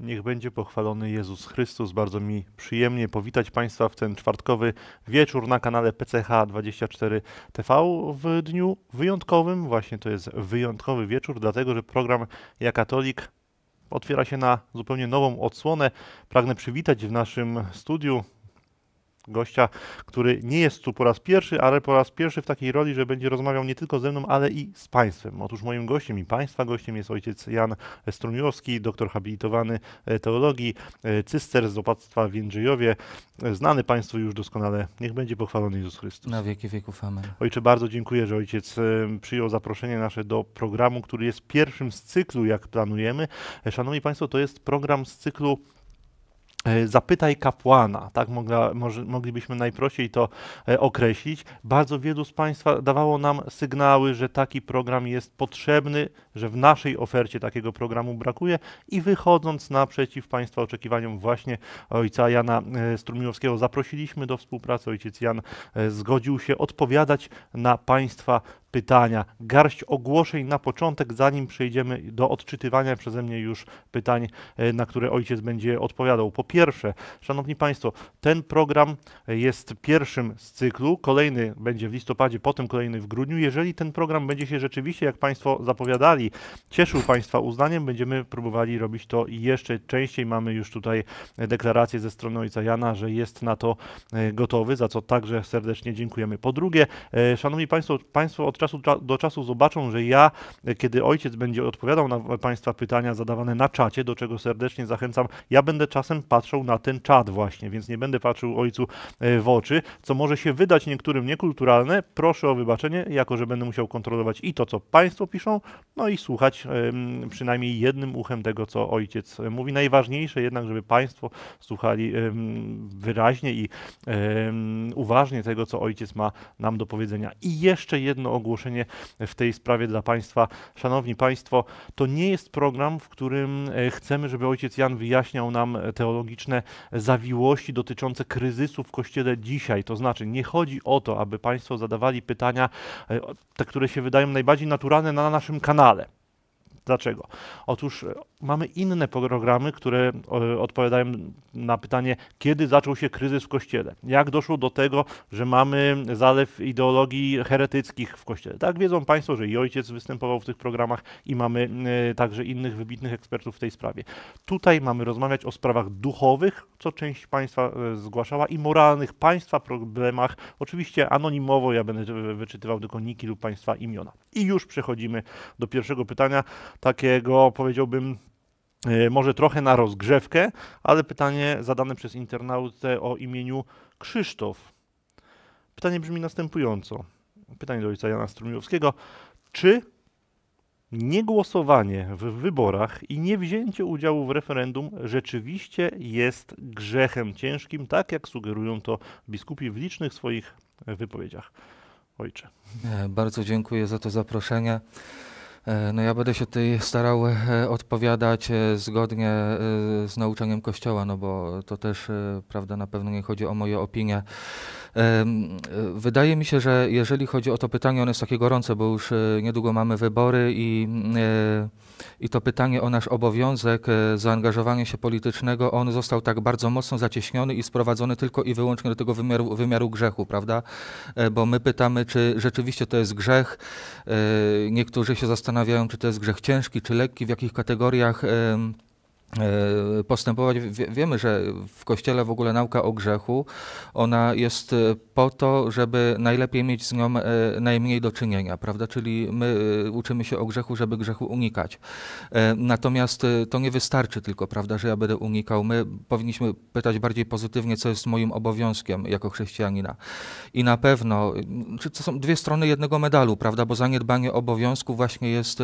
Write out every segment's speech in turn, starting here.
Niech będzie pochwalony Jezus Chrystus. Bardzo mi przyjemnie powitać Państwa w ten czwartkowy wieczór na kanale PCH24 TV w dniu wyjątkowym. Właśnie to jest wyjątkowy wieczór, dlatego że program Ja Katolik otwiera się na zupełnie nową odsłonę. Pragnę przywitać w naszym studiu gościa, który nie jest tu po raz pierwszy, ale po raz pierwszy w takiej roli, że będzie rozmawiał nie tylko ze mną, ale i z Państwem. Otóż moim gościem i Państwa gościem jest ojciec Jan Strumiłowski, doktor habilitowany e, teologii, e, cyster z opactwa w Jędrzejowie, znany Państwu już doskonale. Niech będzie pochwalony Jezus Chrystus. Na wieki wieków, amen. Ojcze, bardzo dziękuję, że ojciec e, przyjął zaproszenie nasze do programu, który jest pierwszym z cyklu, jak planujemy. Szanowni Państwo, to jest program z cyklu E, zapytaj kapłana, tak moglibyśmy najprościej to e, określić. Bardzo wielu z Państwa dawało nam sygnały, że taki program jest potrzebny, że w naszej ofercie takiego programu brakuje i wychodząc naprzeciw Państwa oczekiwaniom właśnie ojca Jana e, Strumiłowskiego zaprosiliśmy do współpracy. Ojciec Jan zgodził się odpowiadać na Państwa pytania, garść ogłoszeń na początek, zanim przejdziemy do odczytywania przeze mnie już pytań, e, na które ojciec będzie odpowiadał. Po pierwsze, szanowni państwo, ten program e, jest pierwszym z cyklu, kolejny będzie w listopadzie, potem kolejny w grudniu. Jeżeli ten program będzie się rzeczywiście, jak państwo zapowiadali, cieszył państwa uznaniem, będziemy próbowali robić to jeszcze częściej. Mamy już tutaj e, deklarację ze strony ojca Jana, że jest na to gotowy, za co także serdecznie dziękujemy. Po drugie, szanowni państwo, państwo od czasu do czasu zobaczą, że ja, kiedy ojciec będzie odpowiadał na Państwa pytania zadawane na czacie, do czego serdecznie zachęcam, ja będę czasem patrzył na ten czat właśnie, więc nie będę patrzył ojcu e, w oczy, co może się wydać niektórym niekulturalne. Proszę o wybaczenie, jako że będę musiał kontrolować i to, co Państwo piszą, no i słuchać przynajmniej jednym uchem tego, co ojciec e, mówi. Najważniejsze jednak, żeby Państwo słuchali wyraźnie i uważnie tego, co ojciec ma nam do powiedzenia. I jeszcze jedno ogólne ogłoszenie w tej sprawie dla Państwa. Szanowni Państwo, to nie jest program, w którym e, chcemy, żeby ojciec Jan wyjaśniał nam e, teologiczne zawiłości dotyczące kryzysu w Kościele dzisiaj. To znaczy, nie chodzi o to, aby Państwo zadawali pytania, e, te, które się wydają najbardziej naturalne na naszym kanale. Dlaczego? Otóż e, mamy inne programy, które e, odpowiadają na pytanie, kiedy zaczął się kryzys w Kościele, jak doszło do tego, że mamy zalew ideologii heretyckich w Kościele. Tak, wiedzą Państwo, że i ojciec występował w tych programach i mamy e, także innych wybitnych ekspertów w tej sprawie. Tutaj mamy rozmawiać o sprawach duchowych, co część Państwa zgłaszała, i moralnych Państwa problemach. Oczywiście anonimowo ja będę wyczytywał tylko niki lub Państwa imiona. I już przechodzimy do pierwszego pytania takiego powiedziałbym e, może trochę na rozgrzewkę, ale pytanie zadane przez internautę o imieniu Krzysztof. Pytanie brzmi następująco. Pytanie do ojca Jana Strumiowskiego. Czy niegłosowanie w wyborach i niewzięcie udziału w referendum rzeczywiście jest grzechem ciężkim, tak jak sugerują to biskupi w licznych swoich wypowiedziach? Ojcze. E, bardzo dziękuję za to zaproszenie. E, no ja będę się tutaj starał e, odpowiadać e, zgodnie z nauczaniem Kościoła, no bo to też, prawda, na pewno nie chodzi o moje opinie. Wydaje mi się, że jeżeli chodzi o to pytanie, ono jest takie gorące, bo już e, niedługo mamy wybory i, e, i to pytanie o nasz obowiązek e, zaangażowania się politycznego, on został tak bardzo mocno zacieśniony i sprowadzony tylko i wyłącznie do tego wymiaru, wymiaru grzechu, prawda? Bo my pytamy, czy rzeczywiście to jest grzech. Niektórzy się zastanawiają, czy to jest grzech ciężki, czy lekki, w jakich kategoriach. E, postępować. Wiemy, że w Kościele w ogóle nauka o grzechu, ona jest e, po to, żeby najlepiej mieć z nią e, najmniej do czynienia, prawda? Czyli my uczymy się o grzechu, żeby grzechu unikać. Natomiast to nie wystarczy tylko, prawda, że ja będę unikał. My powinniśmy pytać bardziej pozytywnie, co jest moim obowiązkiem jako chrześcijanina. I na pewno, czy to są dwie strony jednego medalu, prawda, bo zaniedbanie obowiązku właśnie jest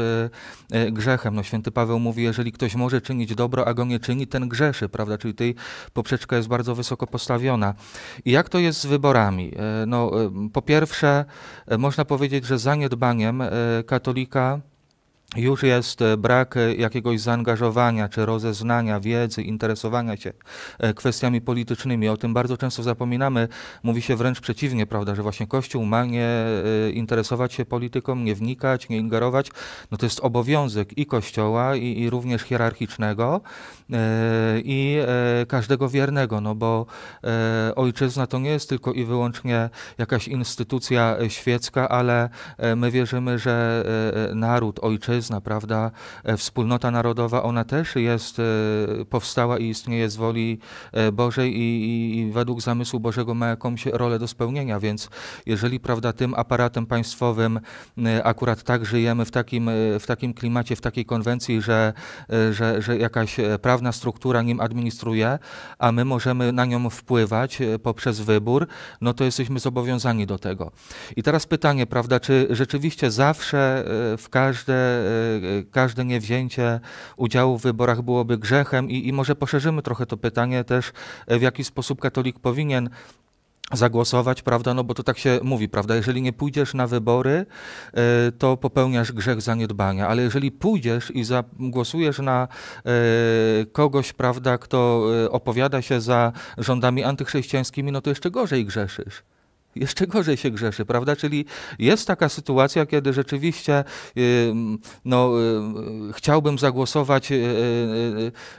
grzechem. No, święty Paweł mówi, jeżeli ktoś może czynić dobro, dobro, a go nie czyni, ten grzeszy, prawda? Czyli tej poprzeczka jest bardzo wysoko postawiona. I jak to jest z wyborami? E, no, e, po pierwsze, e, można powiedzieć, że zaniedbaniem katolika już jest e, brak e, jakiegoś zaangażowania czy rozeznania, wiedzy, interesowania się e, kwestiami politycznymi. O tym bardzo często zapominamy. Mówi się wręcz przeciwnie, prawda, że właśnie Kościół ma nie interesować się polityką, nie wnikać, nie ingerować. No to jest obowiązek i Kościoła, i, i również hierarchicznego, i każdego wiernego, no bo ojczyzna to nie jest tylko i wyłącznie jakaś instytucja świecka, ale my wierzymy, że naród, ojczyzna, ojczyzna, prawda, e, wspólnota narodowa, ona też jest, e, powstała i istnieje z woli e, Bożej i, i, i według zamysłu Bożego ma jakąś rolę do spełnienia, więc jeżeli, prawda, tym aparatem państwowym akurat tak żyjemy w takim, w takim klimacie, w takiej konwencji, że, że, że jakaś prawna struktura nim administruje, a my możemy na nią wpływać poprzez wybór, no to jesteśmy zobowiązani do tego. I teraz pytanie, prawda, czy rzeczywiście zawsze w każde Y, y, każde niewzięcie udziału w wyborach byłoby grzechem i, i może poszerzymy trochę to pytanie też, y, w jaki sposób katolik powinien zagłosować, prawda, no bo to tak się mówi, prawda, jeżeli nie pójdziesz na wybory, to popełniasz grzech zaniedbania, ale jeżeli pójdziesz i zagłosujesz na kogoś, prawda, kto opowiada się za rządami antychrześcijańskimi, no to jeszcze gorzej grzeszysz jeszcze gorzej się grzeszy, prawda? Czyli jest taka sytuacja, kiedy rzeczywiście y, no, y, chciałbym zagłosować y,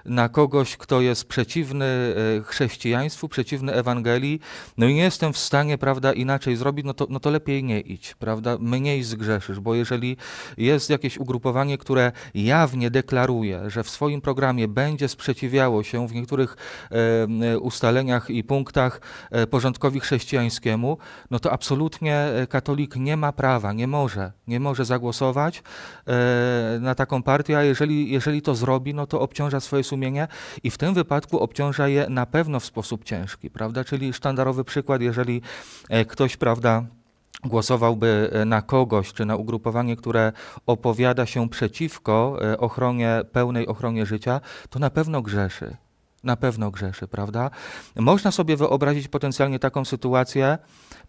na kogoś, kto jest przeciwny chrześcijaństwu, przeciwny Ewangelii, no i nie jestem w stanie, prawda, inaczej zrobić, no to, no to lepiej nie idź, prawda? Mniej zgrzeszysz, bo jeżeli jest jakieś ugrupowanie, które jawnie deklaruje, że w swoim programie będzie sprzeciwiało się w niektórych ustaleniach i punktach e, porządkowi chrześcijańskiemu, no to absolutnie e, katolik nie ma prawa, nie może, nie może zagłosować e, na taką partię, a jeżeli, jeżeli to zrobi, no to obciąża swoje sumienie i w tym wypadku obciąża je na pewno w sposób ciężki, prawda? Czyli sztandarowy przykład, jeżeli e, ktoś, prawda, głosowałby na kogoś czy na ugrupowanie, które opowiada się przeciwko ochronie, pełnej ochronie życia, to na pewno grzeszy. Na pewno grzeszy, prawda? Można sobie wyobrazić potencjalnie taką sytuację,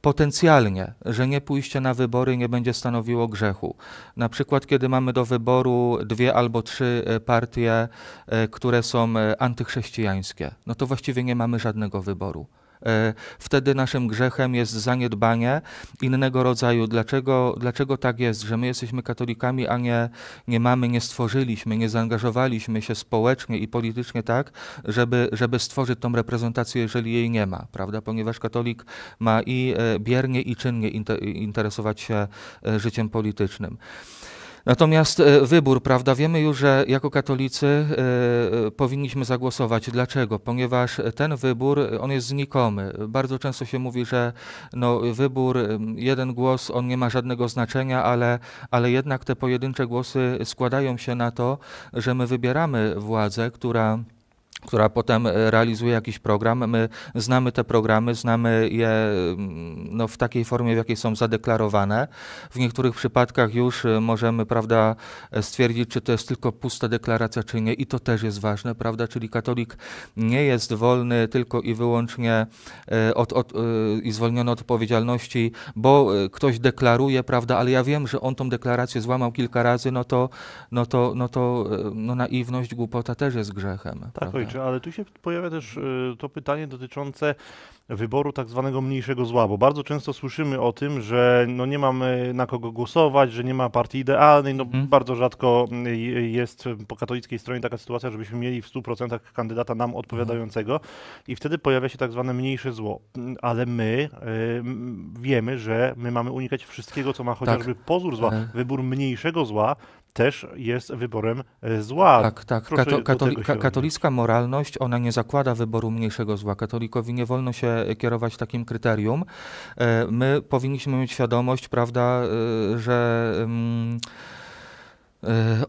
potencjalnie, że nie pójście na wybory nie będzie stanowiło grzechu. Na przykład, kiedy mamy do wyboru dwie albo trzy e, partie, e, które są e, antychrześcijańskie, no to właściwie nie mamy żadnego wyboru. E, wtedy naszym grzechem jest zaniedbanie innego rodzaju. Dlaczego, dlaczego tak jest, że my jesteśmy katolikami, a nie, nie mamy, nie stworzyliśmy, nie zaangażowaliśmy się społecznie i politycznie tak, żeby, żeby stworzyć tą reprezentację, jeżeli jej nie ma, prawda? Ponieważ katolik ma i e, biernie, i czynnie interesować się e, życiem politycznym. Natomiast e, wybór, prawda, wiemy już, że jako katolicy e, e, powinniśmy zagłosować. Dlaczego? Ponieważ ten wybór, on jest znikomy. Bardzo często się mówi, że no, wybór, jeden głos, on nie ma żadnego znaczenia, ale, ale jednak te pojedyncze głosy składają się na to, że my wybieramy władzę, która która potem e, realizuje jakiś program. My znamy te programy, znamy je mm, no, w takiej formie, w jakiej są zadeklarowane. W niektórych przypadkach już e, możemy prawda, e, stwierdzić, czy to jest tylko pusta deklaracja, czy nie, i to też jest ważne, prawda? Czyli katolik nie jest wolny tylko i wyłącznie od, od, i zwolniony od odpowiedzialności, bo ktoś deklaruje, prawda, ale ja wiem, że on tą deklarację złamał kilka razy, no to, no to, no to no naiwność, głupota też jest grzechem. Tak, prawda? ale tu się pojawia też y, to pytanie dotyczące wyboru tak zwanego mniejszego zła, bo bardzo często słyszymy o tym, że no nie mamy na kogo głosować, że nie ma partii idealnej, no hmm. bardzo rzadko y, jest po katolickiej stronie taka sytuacja, żebyśmy mieli w 100% kandydata nam odpowiadającego i wtedy pojawia się tak zwane mniejsze zło, ale my y, wiemy, że my mamy unikać wszystkiego, co ma tak. chociażby tak. pozór zła. Mhm. Wybór mniejszego zła też jest wyborem e, zła. Tak, tak. katolicka moralność, ona nie zakłada wyboru mniejszego zła. Katolikowi nie wolno się kierować takim kryterium. E, my powinniśmy mieć świadomość, prawda, e, że. Mm,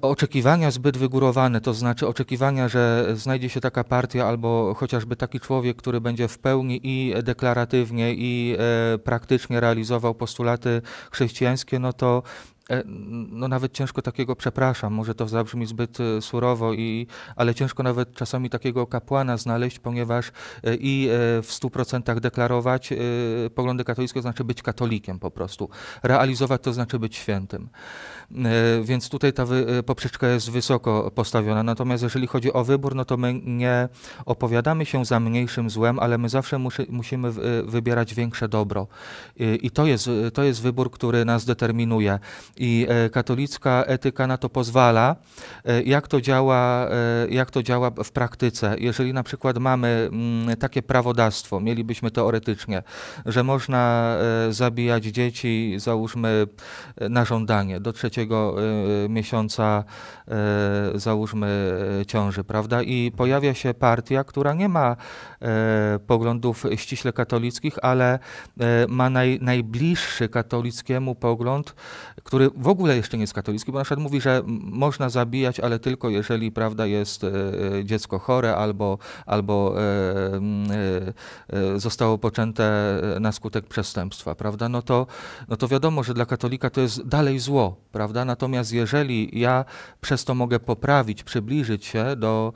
oczekiwania zbyt wygórowane, to znaczy oczekiwania, że znajdzie się taka partia albo chociażby taki człowiek, który będzie w pełni i deklaratywnie i praktycznie realizował postulaty chrześcijańskie, no to E, no nawet ciężko takiego, przepraszam, może to zabrzmi zbyt e, surowo, i, ale ciężko nawet czasami takiego kapłana znaleźć, ponieważ e, i w 100% deklarować poglądy katolickie, to znaczy być katolikiem po prostu. Realizować to znaczy być świętym. Więc tutaj ta poprzeczka jest wysoko postawiona. Natomiast jeżeli chodzi o wybór, no to my nie opowiadamy się za mniejszym złem, ale my zawsze musimy wybierać większe dobro. I to jest, to jest wybór, który nas determinuje i e, katolicka etyka na to pozwala. E, jak to działa, e, jak to działa w praktyce? Jeżeli na przykład mamy mm, takie prawodawstwo, mielibyśmy teoretycznie, że można zabijać dzieci, załóżmy na żądanie do trzeciego miesiąca, załóżmy ciąży, prawda? I pojawia się partia, która nie ma E, poglądów ściśle katolickich, ale e, ma naj, najbliższy katolickiemu pogląd, który w ogóle jeszcze nie jest katolicki, bo na przykład mówi, że można zabijać, ale tylko jeżeli prawda jest e, dziecko chore albo, albo zostało poczęte na skutek przestępstwa, prawda? No to, no to wiadomo, że dla katolika to jest dalej zło, prawda? Natomiast jeżeli ja przez to mogę poprawić, przybliżyć się do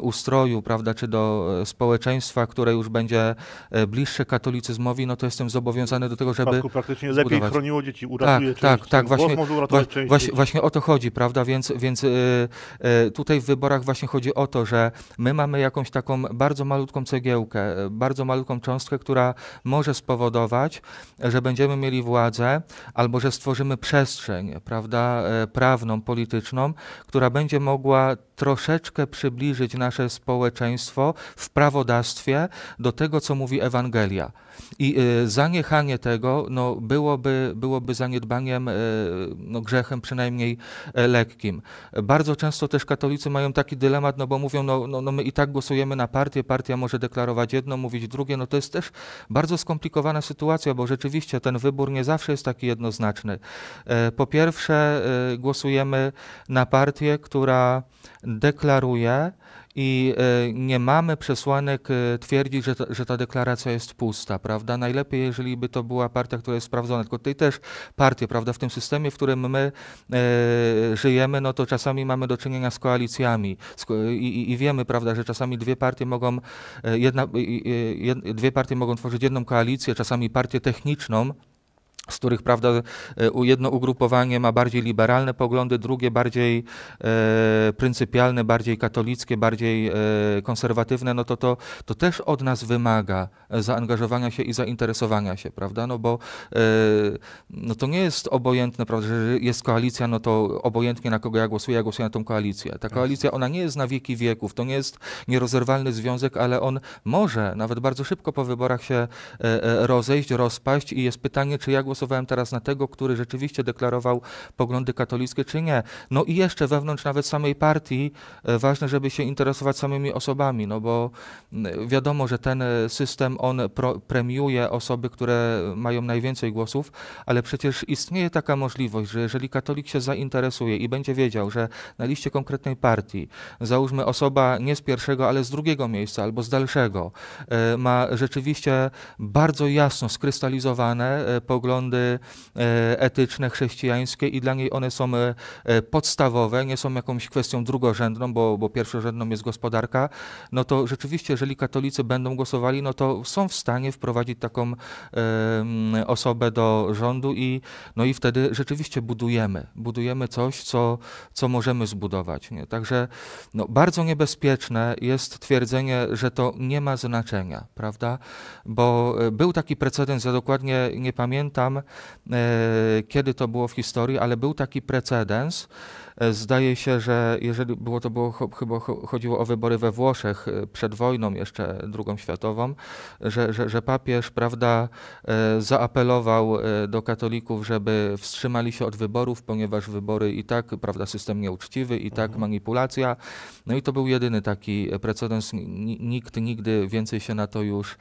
ustroju, prawda, czy do społeczeństwa, które już będzie e, bliższe katolicyzmowi, no to jestem zobowiązany do tego, żeby. praktycznie lepiej zbudować. chroniło dzieci, uratuje tak, tak część, tak, tak, właśnie, właśnie, właśnie, właśnie, o to chodzi, prawda? Więc, więc yy, yy, tutaj w wyborach właśnie chodzi o to, że my mamy jakąś taką bardzo malutką cegiełkę, bardzo malutką cząstkę, która może spowodować, że będziemy mieli władzę albo że stworzymy przestrzeń, prawda, prawną, polityczną, która będzie mogła troszeczkę przybliżyć nasze społeczeństwo w prawodawstwie do tego, co mówi Ewangelia. I y, zaniechanie tego no, byłoby, byłoby zaniedbaniem, y, no, grzechem przynajmniej e, lekkim. Bardzo często też katolicy mają taki dylemat, no bo mówią, no, no, no my i tak głosujemy na partię, partia może deklarować jedno, mówić drugie, no to jest też bardzo skomplikowana sytuacja, bo rzeczywiście ten wybór nie zawsze jest taki jednoznaczny. E, po pierwsze y, głosujemy na partię, która deklaruje, i e, nie mamy przesłanek e, twierdzić, że ta, że ta deklaracja jest pusta, prawda? Najlepiej, jeżeli by to była partia, która jest sprawdzona, tylko tutaj też partie, prawda, w tym systemie, w którym my e, żyjemy, no to czasami mamy do czynienia z koalicjami i, i, i wiemy, prawda, że czasami dwie partie mogą, e, jedna, jed, dwie partie mogą tworzyć jedną koalicję, czasami partię techniczną, z których prawda, e, jedno ugrupowanie ma bardziej liberalne poglądy, drugie bardziej e, pryncypialne, bardziej katolickie, bardziej e, konserwatywne, no to, to to też od nas wymaga zaangażowania się i zainteresowania się, prawda? No bo e, no to nie jest obojętne, prawda, że jest koalicja, no to obojętnie na kogo ja głosuję, ja głosuję na tą koalicję. Ta tak. koalicja, ona nie jest na wieki wieków, to nie jest nierozerwalny związek, ale on może nawet bardzo szybko po wyborach się e, e, rozejść, rozpaść i jest pytanie, czy ja głosuję głosowałem teraz na tego, który rzeczywiście deklarował poglądy katolickie, czy nie. No i jeszcze wewnątrz nawet samej partii e, ważne, żeby się interesować samymi osobami, no bo wiadomo, że ten e, system on pro, premiuje osoby, które mają najwięcej głosów, ale przecież istnieje taka możliwość, że jeżeli katolik się zainteresuje i będzie wiedział, że na liście konkretnej partii, załóżmy osoba nie z pierwszego, ale z drugiego miejsca albo z dalszego, e, ma rzeczywiście bardzo jasno skrystalizowane poglądy, poglądy e, etyczne, chrześcijańskie i dla niej one są e, e, podstawowe, nie są jakąś kwestią drugorzędną, bo, bo pierwszorzędną jest gospodarka, no to rzeczywiście, jeżeli katolicy będą głosowali, no to są w stanie wprowadzić taką osobę do rządu i, no i wtedy rzeczywiście budujemy. Budujemy coś, co, co możemy zbudować. Nie? Także no, bardzo niebezpieczne jest twierdzenie, że to nie ma znaczenia, prawda? Bo był taki precedens, ja dokładnie nie pamiętam, pamiętam, e, kiedy to było w historii, ale był taki precedens. E, zdaje się, że jeżeli było to było chyba chodziło o wybory we Włoszech e, przed wojną jeszcze drugą światową, że, że, że papież prawda, zaapelował do katolików, żeby wstrzymali się od wyborów, ponieważ wybory i tak prawda, system nieuczciwy, i tak mhm. manipulacja. No i to był jedyny taki precedens. Nikt nigdy więcej się na to już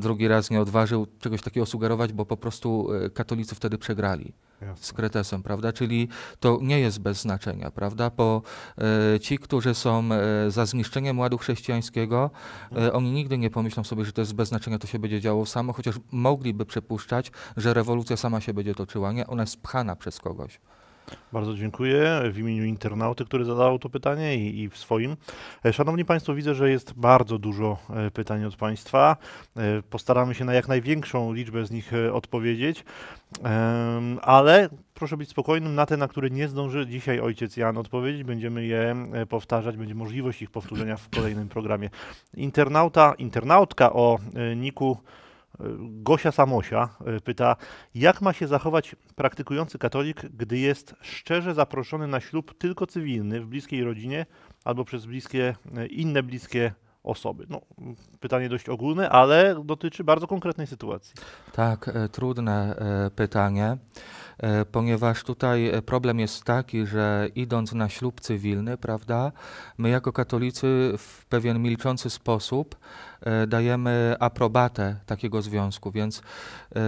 drugi raz nie odważył czegoś takiego sugerować, bo po prostu e, katolicy wtedy przegrali. Jasne. z Kretesem, prawda? Czyli to nie jest bez znaczenia, prawda? Bo e, ci, którzy są e, za zniszczeniem ładu chrześcijańskiego, e, mhm. oni nigdy nie pomyślą sobie, że to jest bez znaczenia, to się będzie działo samo, chociaż mogliby przypuszczać, że rewolucja sama się będzie toczyła, nie? Ona jest pchana przez kogoś. Bardzo dziękuję w imieniu internauty, który zadał to pytanie i, i, w swoim. E, szanowni Państwo, widzę, że jest bardzo dużo e, pytań od Państwa. E, postaramy się na jak największą liczbę z nich odpowiedzieć, ale proszę być spokojnym, na te, na które nie zdąży dzisiaj ojciec Jan odpowiedzieć, będziemy je powtarzać, będzie możliwość ich powtórzenia w kolejnym programie. Internauta, internautka o Niku Gosia Samosia e, pyta, jak ma się zachować praktykujący katolik, gdy jest szczerze zaproszony na ślub tylko cywilny w bliskiej rodzinie albo przez bliskie, e, inne bliskie osoby? No, pytanie dość ogólne, ale dotyczy bardzo konkretnej sytuacji. Tak, e, trudne pytanie, ponieważ tutaj problem jest taki, że idąc na ślub cywilny, prawda, my jako katolicy w pewien milczący sposób E, dajemy aprobatę takiego związku, więc e,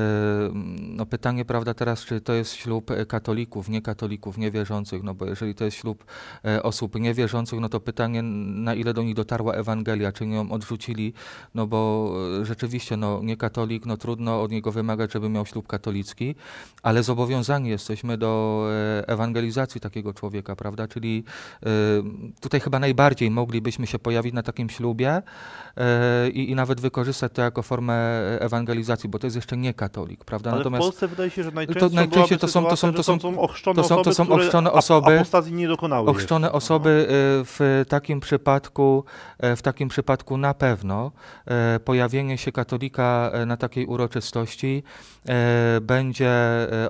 no pytanie, prawda, teraz, czy to jest ślub katolików, niekatolików, niewierzących, no bo jeżeli to jest ślub e, osób niewierzących, no to pytanie, na ile do nich dotarła Ewangelia, czy ją odrzucili, no bo rzeczywiście, no niekatolik, no trudno od niego wymagać, żeby miał ślub katolicki, ale zobowiązani jesteśmy do ewangelizacji takiego człowieka, prawda, czyli tutaj chyba najbardziej moglibyśmy się pojawić na takim ślubie, i, i nawet wykorzystać to jako formę ewangelizacji, bo to jest jeszcze nie katolik, prawda? Ale Natomiast w Polsce wydaje się, że najczęściej to, najczęściej to są to są to są, to są ochrzczone to są, to są ochrzczone osoby nie dokonały. Ochrzczone no, no. osoby e, w takim przypadku e, w takim przypadku na pewno e, pojawienie się katolika na takiej uroczystości będzie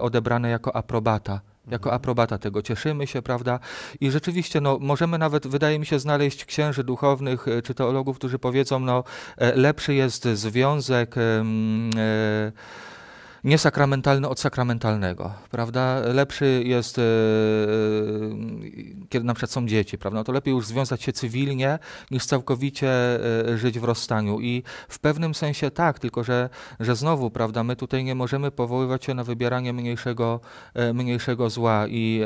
odebrane jako aprobata jako mhm. aprobata tego. Cieszymy się, prawda? I rzeczywiście, no, możemy nawet, wydaje mi się, znaleźć księży duchownych e, czy teologów, którzy powiedzą, no, e, lepszy jest związek. Yy, yy, niesakramentalny od sakramentalnego, prawda? Lepszy jest, e, e, kiedy na przykład są dzieci, prawda? No to lepiej już związać się cywilnie, niż całkowicie e, żyć w rozstaniu. I w pewnym sensie tak, tylko że, że znowu, prawda, my tutaj nie możemy powoływać się na wybieranie mniejszego, mniejszego zła i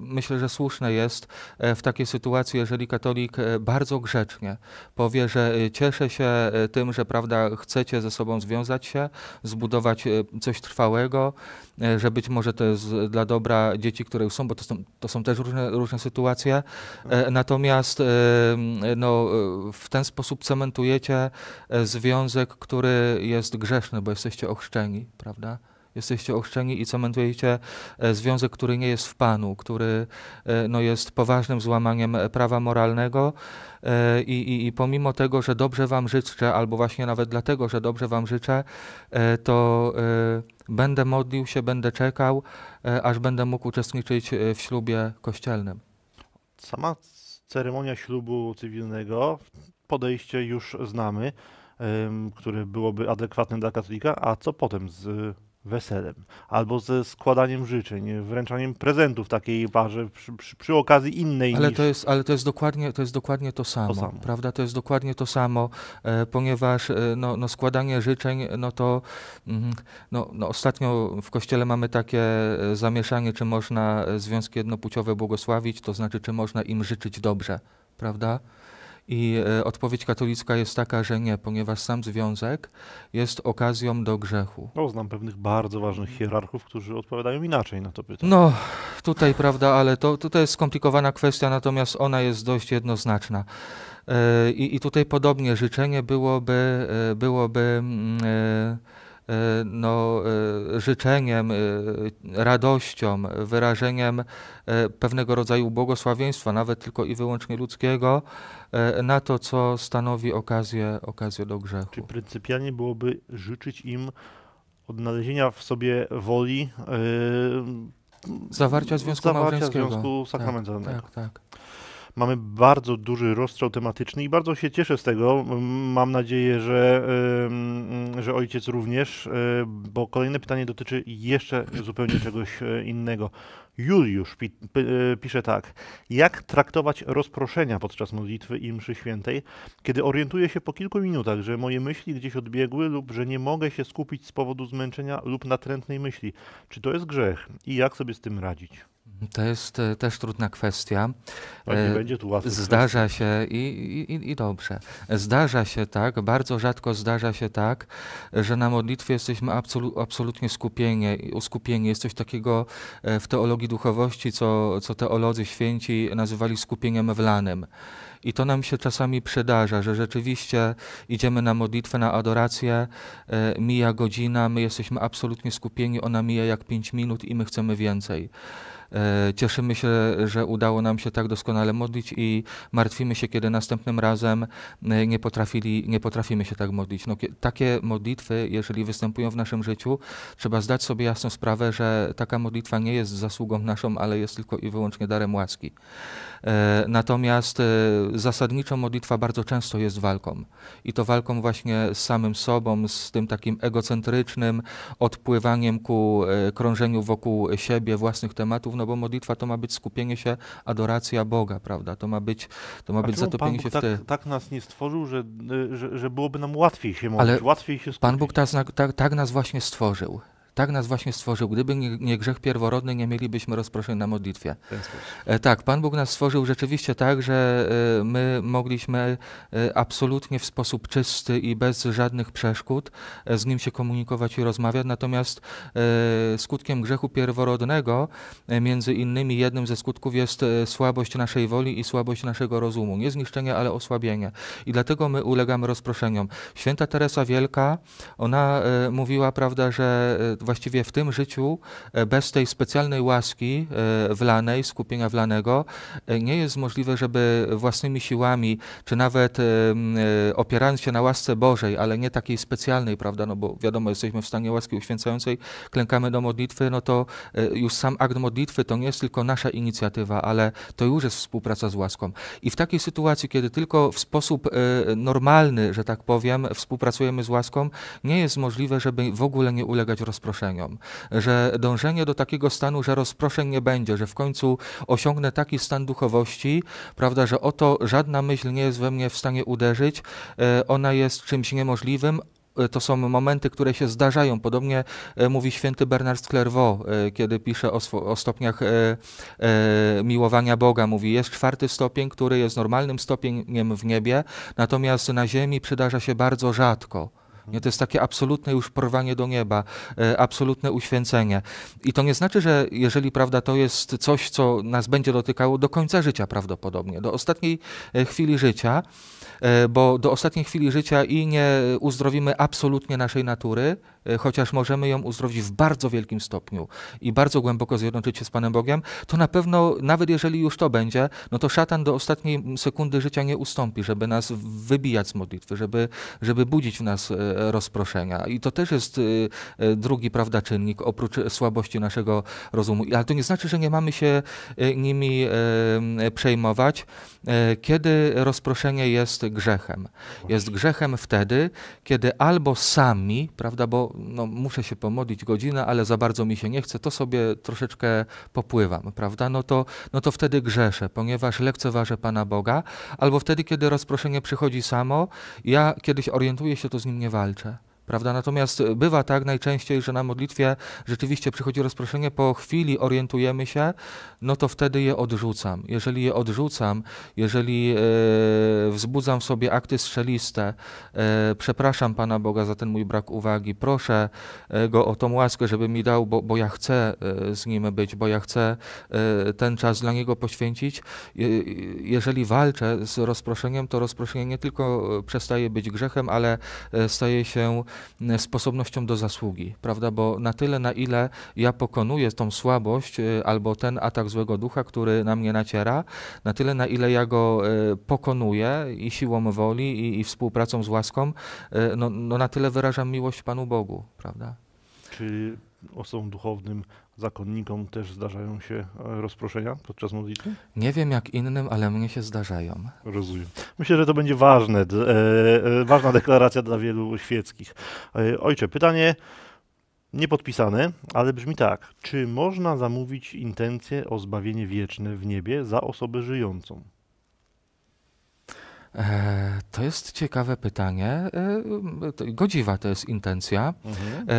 myślę, że słuszne jest w takiej sytuacji, jeżeli katolik bardzo grzecznie powie, że cieszę się tym, że, prawda, chcecie ze sobą związać się, zbudować E, coś trwałego, e, że być może to jest dla dobra dzieci, które już są, bo to są, to są też różne, różne sytuacje. E, mhm. Natomiast no, w ten sposób cementujecie związek, który jest grzeszny, bo jesteście ochrzczeni, prawda? jesteście ochrzczeni i cementujecie e, związek, który nie jest w Panu, który e, no, jest poważnym złamaniem e, prawa moralnego i, i, i pomimo tego, że dobrze Wam życzę, albo właśnie nawet dlatego, że dobrze Wam życzę, to będę modlił się, będę czekał, aż będę mógł uczestniczyć w ślubie kościelnym. Sama ceremonia ślubu cywilnego, podejście już znamy, które byłoby adekwatne dla katolika, a co potem z weselem, albo ze składaniem życzeń, wręczaniem prezentów takiej parze przy, przy, przy okazji innej ale niż... To jest, ale to jest dokładnie to, jest dokładnie to samo, to, samo, prawda? To jest dokładnie to samo, e, ponieważ e, no, no, składanie życzeń, no to mm, no, no, ostatnio w Kościele mamy takie e, zamieszanie, czy można związki jednopłciowe błogosławić, to znaczy, czy można im życzyć dobrze, prawda? I e, odpowiedź katolicka jest taka, że nie, ponieważ sam związek jest okazją do grzechu. No, znam pewnych bardzo ważnych hierarchów, którzy odpowiadają inaczej na to pytanie. No, tutaj, prawda, ale to, tutaj jest skomplikowana kwestia, natomiast ona jest dość jednoznaczna. E, I, i tutaj podobnie życzenie byłoby, e, byłoby mm, E, no, e, życzeniem, e, radością, wyrażeniem pewnego rodzaju błogosławieństwa, nawet tylko i wyłącznie ludzkiego, na to, co stanowi okazję, okazję do grzechu. Czy pryncypialnie byłoby życzyć im odnalezienia w sobie woli yy, zawarcia związku zawarcia małżeńskiego. związku sakramentalnego. Tak, tak, tak. Mamy bardzo duży rozstrzał tematyczny i bardzo się cieszę z tego. Mam nadzieję, że, że ojciec również, e, bo kolejne pytanie dotyczy jeszcze zupełnie czegoś e, innego. Juliusz pi e, pisze tak. Jak traktować rozproszenia podczas modlitwy i mszy świętej, kiedy orientuję się po kilku minutach, że moje myśli gdzieś odbiegły lub że nie mogę się skupić z powodu zmęczenia lub natrętnej myśli? Czy to jest grzech i jak sobie z tym radzić? To jest e, też trudna kwestia. Nie e, będzie tu łatwo. Zdarza się i, i, i dobrze. Zdarza się tak, bardzo rzadko zdarza się tak, że na modlitwie jesteśmy absolu, absolutnie skupieni, skupieni. Jest coś takiego e, w teologii duchowości, co, co teolodzy święci nazywali skupieniem wlanym. I to nam się czasami przydarza, że rzeczywiście idziemy na modlitwę, na adorację, e, mija godzina, my jesteśmy absolutnie skupieni, ona mija jak 5 minut i my chcemy więcej. E, cieszymy się, że udało nam się tak doskonale modlić i martwimy się, kiedy następnym razem e, nie, potrafili, nie potrafimy się tak modlić. No, takie modlitwy, jeżeli występują w naszym życiu, trzeba zdać sobie jasną sprawę, że taka modlitwa nie jest zasługą naszą, ale jest tylko i wyłącznie darem łaski. E, natomiast zasadniczo modlitwa bardzo często jest walką. I to walką właśnie z samym sobą, z tym takim egocentrycznym odpływaniem ku krążeniu wokół siebie, własnych tematów no bo modlitwa to ma być skupienie się, adoracja Boga, prawda? To ma być, to ma być zatopienie się w tak, te... tak nas nie stworzył, że, y, że, że byłoby nam łatwiej się modlić, Ale łatwiej się skupić. Pan Bóg tak, tak, tak nas właśnie stworzył, tak nas właśnie stworzył. Gdyby nie, nie grzech pierworodny, nie mielibyśmy rozproszeń na modlitwie. E, tak, Pan Bóg nas stworzył rzeczywiście tak, że e, my mogliśmy e, absolutnie w sposób czysty i bez żadnych przeszkód z Nim się komunikować i rozmawiać. Natomiast skutkiem grzechu pierworodnego, między innymi jednym ze skutków jest słabość naszej woli i słabość naszego rozumu. Nie zniszczenie, ale osłabienie. I dlatego my ulegamy rozproszeniom. Święta Teresa Wielka, ona mówiła, prawda, że właściwie w tym życiu e, bez tej specjalnej łaski e, wlanej, skupienia wlanego, e, nie jest możliwe, żeby własnymi siłami, czy nawet opierając się na łasce Bożej, ale nie takiej specjalnej, prawda, no bo wiadomo, jesteśmy w stanie łaski uświęcającej, klękamy do modlitwy, no to już sam akt modlitwy to nie jest tylko nasza inicjatywa, ale to już jest współpraca z łaską. I w takiej sytuacji, kiedy tylko w sposób normalny, że tak powiem, współpracujemy z łaską, nie jest możliwe, żeby w ogóle nie ulegać rozproszeniu rozproszeniom, że dążenie do takiego stanu, że rozproszeń nie będzie, że w końcu osiągnę taki stan duchowości, prawda, że oto żadna myśl nie jest we mnie w stanie uderzyć, e, ona jest czymś niemożliwym, e, to są momenty, które się zdarzają. Podobnie e, mówi święty Bernard Clairvaux, kiedy pisze o, o stopniach e, e, miłowania Boga. Mówi, jest czwarty stopień, który jest normalnym stopieniem w niebie, natomiast na ziemi przydarza się bardzo rzadko. Nie? To jest takie absolutne już porwanie do nieba, e, absolutne uświęcenie. I to nie znaczy, że jeżeli prawda to jest coś, co nas będzie dotykało do końca życia prawdopodobnie, do ostatniej e, chwili życia, e, bo do ostatniej chwili życia i nie uzdrowimy absolutnie naszej natury, E, chociaż możemy ją uzdrowić w bardzo wielkim stopniu i bardzo głęboko zjednoczyć się z Panem Bogiem, to na pewno, nawet jeżeli już to będzie, no to szatan do ostatniej sekundy życia nie ustąpi, żeby nas wybijać z modlitwy, żeby, żeby budzić w nas e, rozproszenia. I to też jest e, drugi, prawda, czynnik, oprócz słabości naszego rozumu. Ale to nie znaczy, że nie mamy się nimi przejmować, kiedy rozproszenie jest grzechem. Jest grzechem wtedy, kiedy albo sami, prawda, bo no, muszę się pomodlić godzinę, ale za bardzo mi się nie chce, to sobie troszeczkę popływam, prawda? No to, no to wtedy grzeszę, ponieważ lekceważę Pana Boga, albo wtedy, kiedy rozproszenie przychodzi samo, ja kiedyś orientuję się, to z nim nie walczę. Prawda? Natomiast bywa tak najczęściej, że na modlitwie rzeczywiście przychodzi rozproszenie, po chwili orientujemy się, no to wtedy je odrzucam. Jeżeli je odrzucam, jeżeli e, wzbudzam w sobie akty strzeliste, e, przepraszam Pana Boga za ten mój brak uwagi, proszę e, Go o tą łaskę, żeby mi dał, bo, bo ja chcę e, z Nim być, bo ja chcę e, ten czas dla Niego poświęcić. Je, jeżeli walczę z rozproszeniem, to rozproszenie nie tylko przestaje być grzechem, ale staje się E, sposobnością do zasługi, prawda? Bo na tyle, na ile ja pokonuję tą słabość e, albo ten atak złego ducha, który na mnie naciera, na tyle, na ile ja go e, pokonuję i siłą woli, i, i współpracą z łaską, no, no na tyle wyrażam miłość Panu Bogu, prawda? Czy osobom duchownym zakonnikom też zdarzają się e, rozproszenia podczas modlitwy? Nie wiem jak innym, ale mnie się zdarzają. Rozumiem. Myślę, że to będzie ważne, e, e, ważna deklaracja dla wielu świeckich. E, ojcze, pytanie niepodpisane, ale brzmi tak. Czy można zamówić intencję o zbawienie wieczne w niebie za osobę żyjącą? E, to jest ciekawe pytanie. E, godziwa to jest intencja. Mhm. E,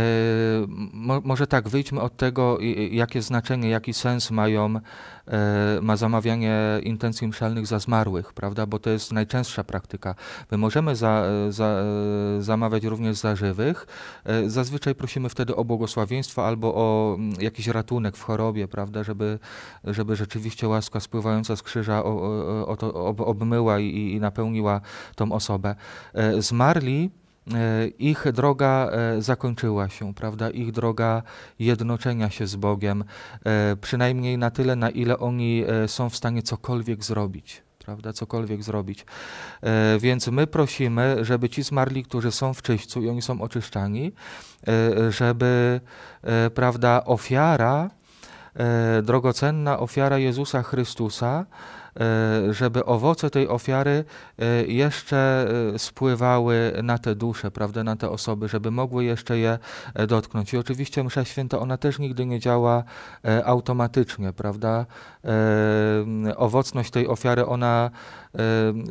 mo, może tak, wyjdźmy od tego, jakie znaczenie, jaki sens mają, ma zamawianie intencji mszalnych za zmarłych, prawda? Bo to jest najczęstsza praktyka. My możemy za, za, zamawiać również za żywych. Zazwyczaj prosimy wtedy o błogosławieństwo albo o jakiś ratunek w chorobie, prawda? Żeby, żeby rzeczywiście łaska spływająca z krzyża o, o, o, obmyła i, i napełniła tą osobę. E, zmarli e, ich droga e, zakończyła się, prawda? Ich droga jednoczenia się z Bogiem, przynajmniej na tyle, na ile oni są w stanie cokolwiek zrobić. Prawda, cokolwiek zrobić. więc my prosimy, żeby ci zmarli, którzy są w czyściu i oni są oczyszczani, żeby prawda, ofiara, drogocenna ofiara Jezusa Chrystusa, E, żeby owoce tej ofiary e, jeszcze e, spływały na te dusze, prawda, na te osoby, żeby mogły jeszcze je dotknąć. I oczywiście msza święta, ona też nigdy nie działa automatycznie, prawda. Owocność tej ofiary, ona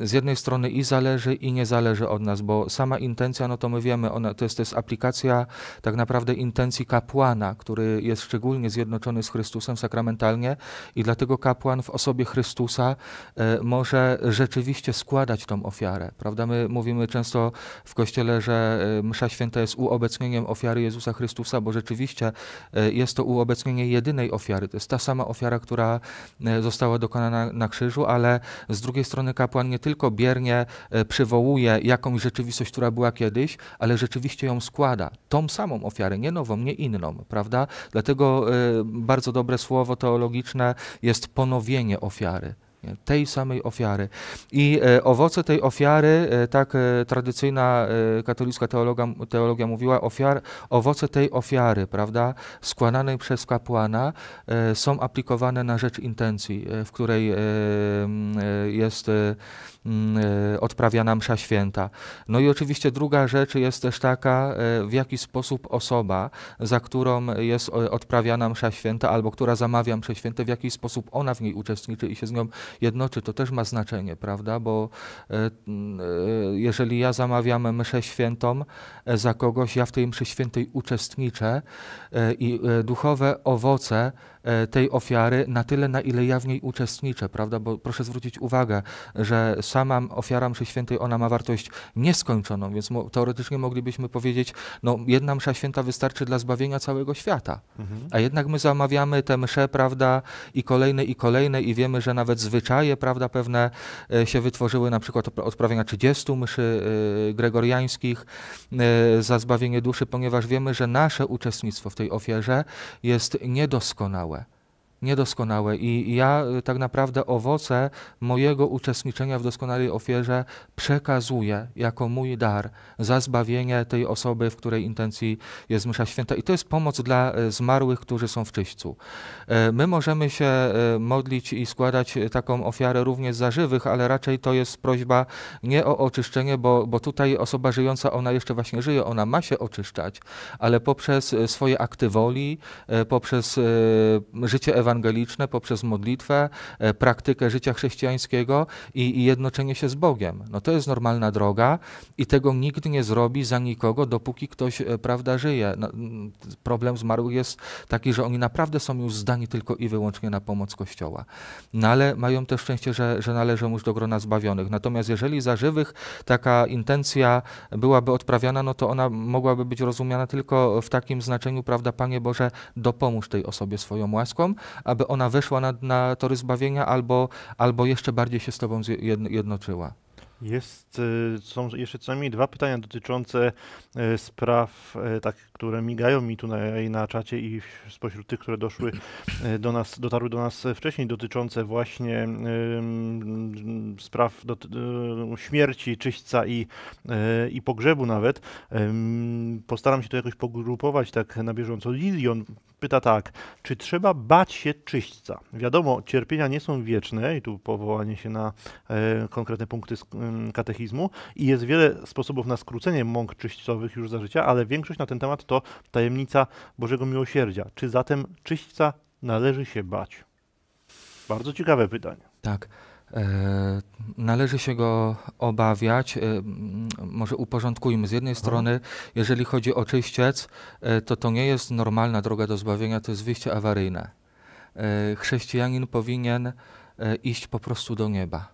z jednej strony i zależy, i nie zależy od nas, bo sama intencja, no to my wiemy, ona, to, jest, to jest aplikacja tak naprawdę intencji kapłana, który jest szczególnie zjednoczony z Chrystusem sakramentalnie i dlatego kapłan w osobie Chrystusa e, może rzeczywiście składać tą ofiarę. Prawda? My mówimy często w Kościele, że e, msza święta jest uobecnieniem ofiary Jezusa Chrystusa, bo rzeczywiście e, jest to uobecnienie jedynej ofiary. To jest ta sama ofiara, która została dokonana na krzyżu, ale z drugiej strony kapłan nie tylko biernie e, przywołuje jakąś rzeczywistość, która była kiedyś, ale rzeczywiście ją składa. Tą samą ofiarę, nie nową, nie inną, prawda? Dlatego e, bardzo dobre słowo teologiczne jest ponowienie ofiary tej samej ofiary. I e, owoce tej ofiary, e, tak e, tradycyjna katolicka teologa, teologia mówiła, ofiar, owoce tej ofiary, prawda, składanej przez kapłana są aplikowane na rzecz intencji, w której jest Mm, e, odprawiana msza święta. No i oczywiście druga rzecz jest też taka, e, w jaki sposób osoba, za którą jest e, odprawiana msza święta albo która zamawia mszę święte, w jaki sposób ona w niej uczestniczy i się z nią jednoczy. To też ma znaczenie, prawda? Bo mm, jeżeli ja zamawiam mszę świętą za kogoś, ja w tej mszy świętej uczestniczę i duchowe owoce E, tej ofiary na tyle, na ile ja w niej uczestniczę, prawda? Bo proszę zwrócić uwagę, że sama ofiara mszy świętej, ona ma wartość nieskończoną, więc teoretycznie moglibyśmy powiedzieć, no jedna msza święta wystarczy dla zbawienia całego świata. Mhm. A jednak my zamawiamy te msze, prawda, i kolejne, i kolejne i wiemy, że nawet zwyczaje, prawda, pewne e, się wytworzyły, na przykład odprawienia 30 mszy e, gregoriańskich za zbawienie duszy, ponieważ wiemy, że nasze uczestnictwo w tej ofierze jest niedoskonałe niedoskonałe. I ja y, tak naprawdę owoce mojego uczestniczenia w doskonałej ofierze przekazuję jako mój dar za zbawienie tej osoby, w której intencji jest Mysza Święta. I to jest pomoc dla y, zmarłych, którzy są w czyśćcu. E, my możemy się e, modlić i składać e, taką ofiarę również za żywych, ale raczej to jest prośba nie o oczyszczenie, bo, bo tutaj osoba żyjąca, ona jeszcze właśnie żyje, ona ma się oczyszczać, ale poprzez swoje akty woli, poprzez życie ewangelii, ewangeliczne poprzez modlitwę, e, praktykę życia chrześcijańskiego i, i jednoczenie się z Bogiem. No to jest normalna droga i tego nigdy nie zrobi za nikogo, dopóki ktoś, e, prawda, żyje. No, problem zmarłych jest taki, że oni naprawdę są już zdani tylko i wyłącznie na pomoc Kościoła. No ale mają też szczęście, że, że należą już do grona zbawionych. Natomiast jeżeli za żywych taka intencja byłaby odprawiana, no to ona mogłaby być rozumiana tylko w takim znaczeniu, prawda, Panie Boże, dopomóż tej osobie swoją łaską, aby ona weszła na, na tory zbawienia albo, albo jeszcze bardziej się z Tobą jednoczyła. Jest, y, są jeszcze co najmniej dwa pytania dotyczące y, spraw, y, tak, które migają mi tu na, na czacie i spośród tych, które doszły do nas, dotarły do nas wcześniej, dotyczące właśnie y, mm, spraw do, y, śmierci czyśćca i, y, i pogrzebu nawet. Postaram się to jakoś pogrupować tak na bieżąco. Lilion pyta tak, czy trzeba bać się czyśćca? Wiadomo, cierpienia nie są wieczne i tu powołanie się na konkretne punkty katechizmu i jest wiele sposobów na skrócenie mąk czyśćcowych już za życia, ale większość na ten temat to tajemnica Bożego Miłosierdzia. Czy zatem czyśćca należy się bać? Bardzo ciekawe pytanie. Tak. E, należy się go obawiać. E, może uporządkujmy. Z jednej Aha. strony, jeżeli chodzi o czyściec, e, to to nie jest normalna droga do zbawienia, to jest wyjście awaryjne. Chrześcijanin powinien iść po prostu do nieba.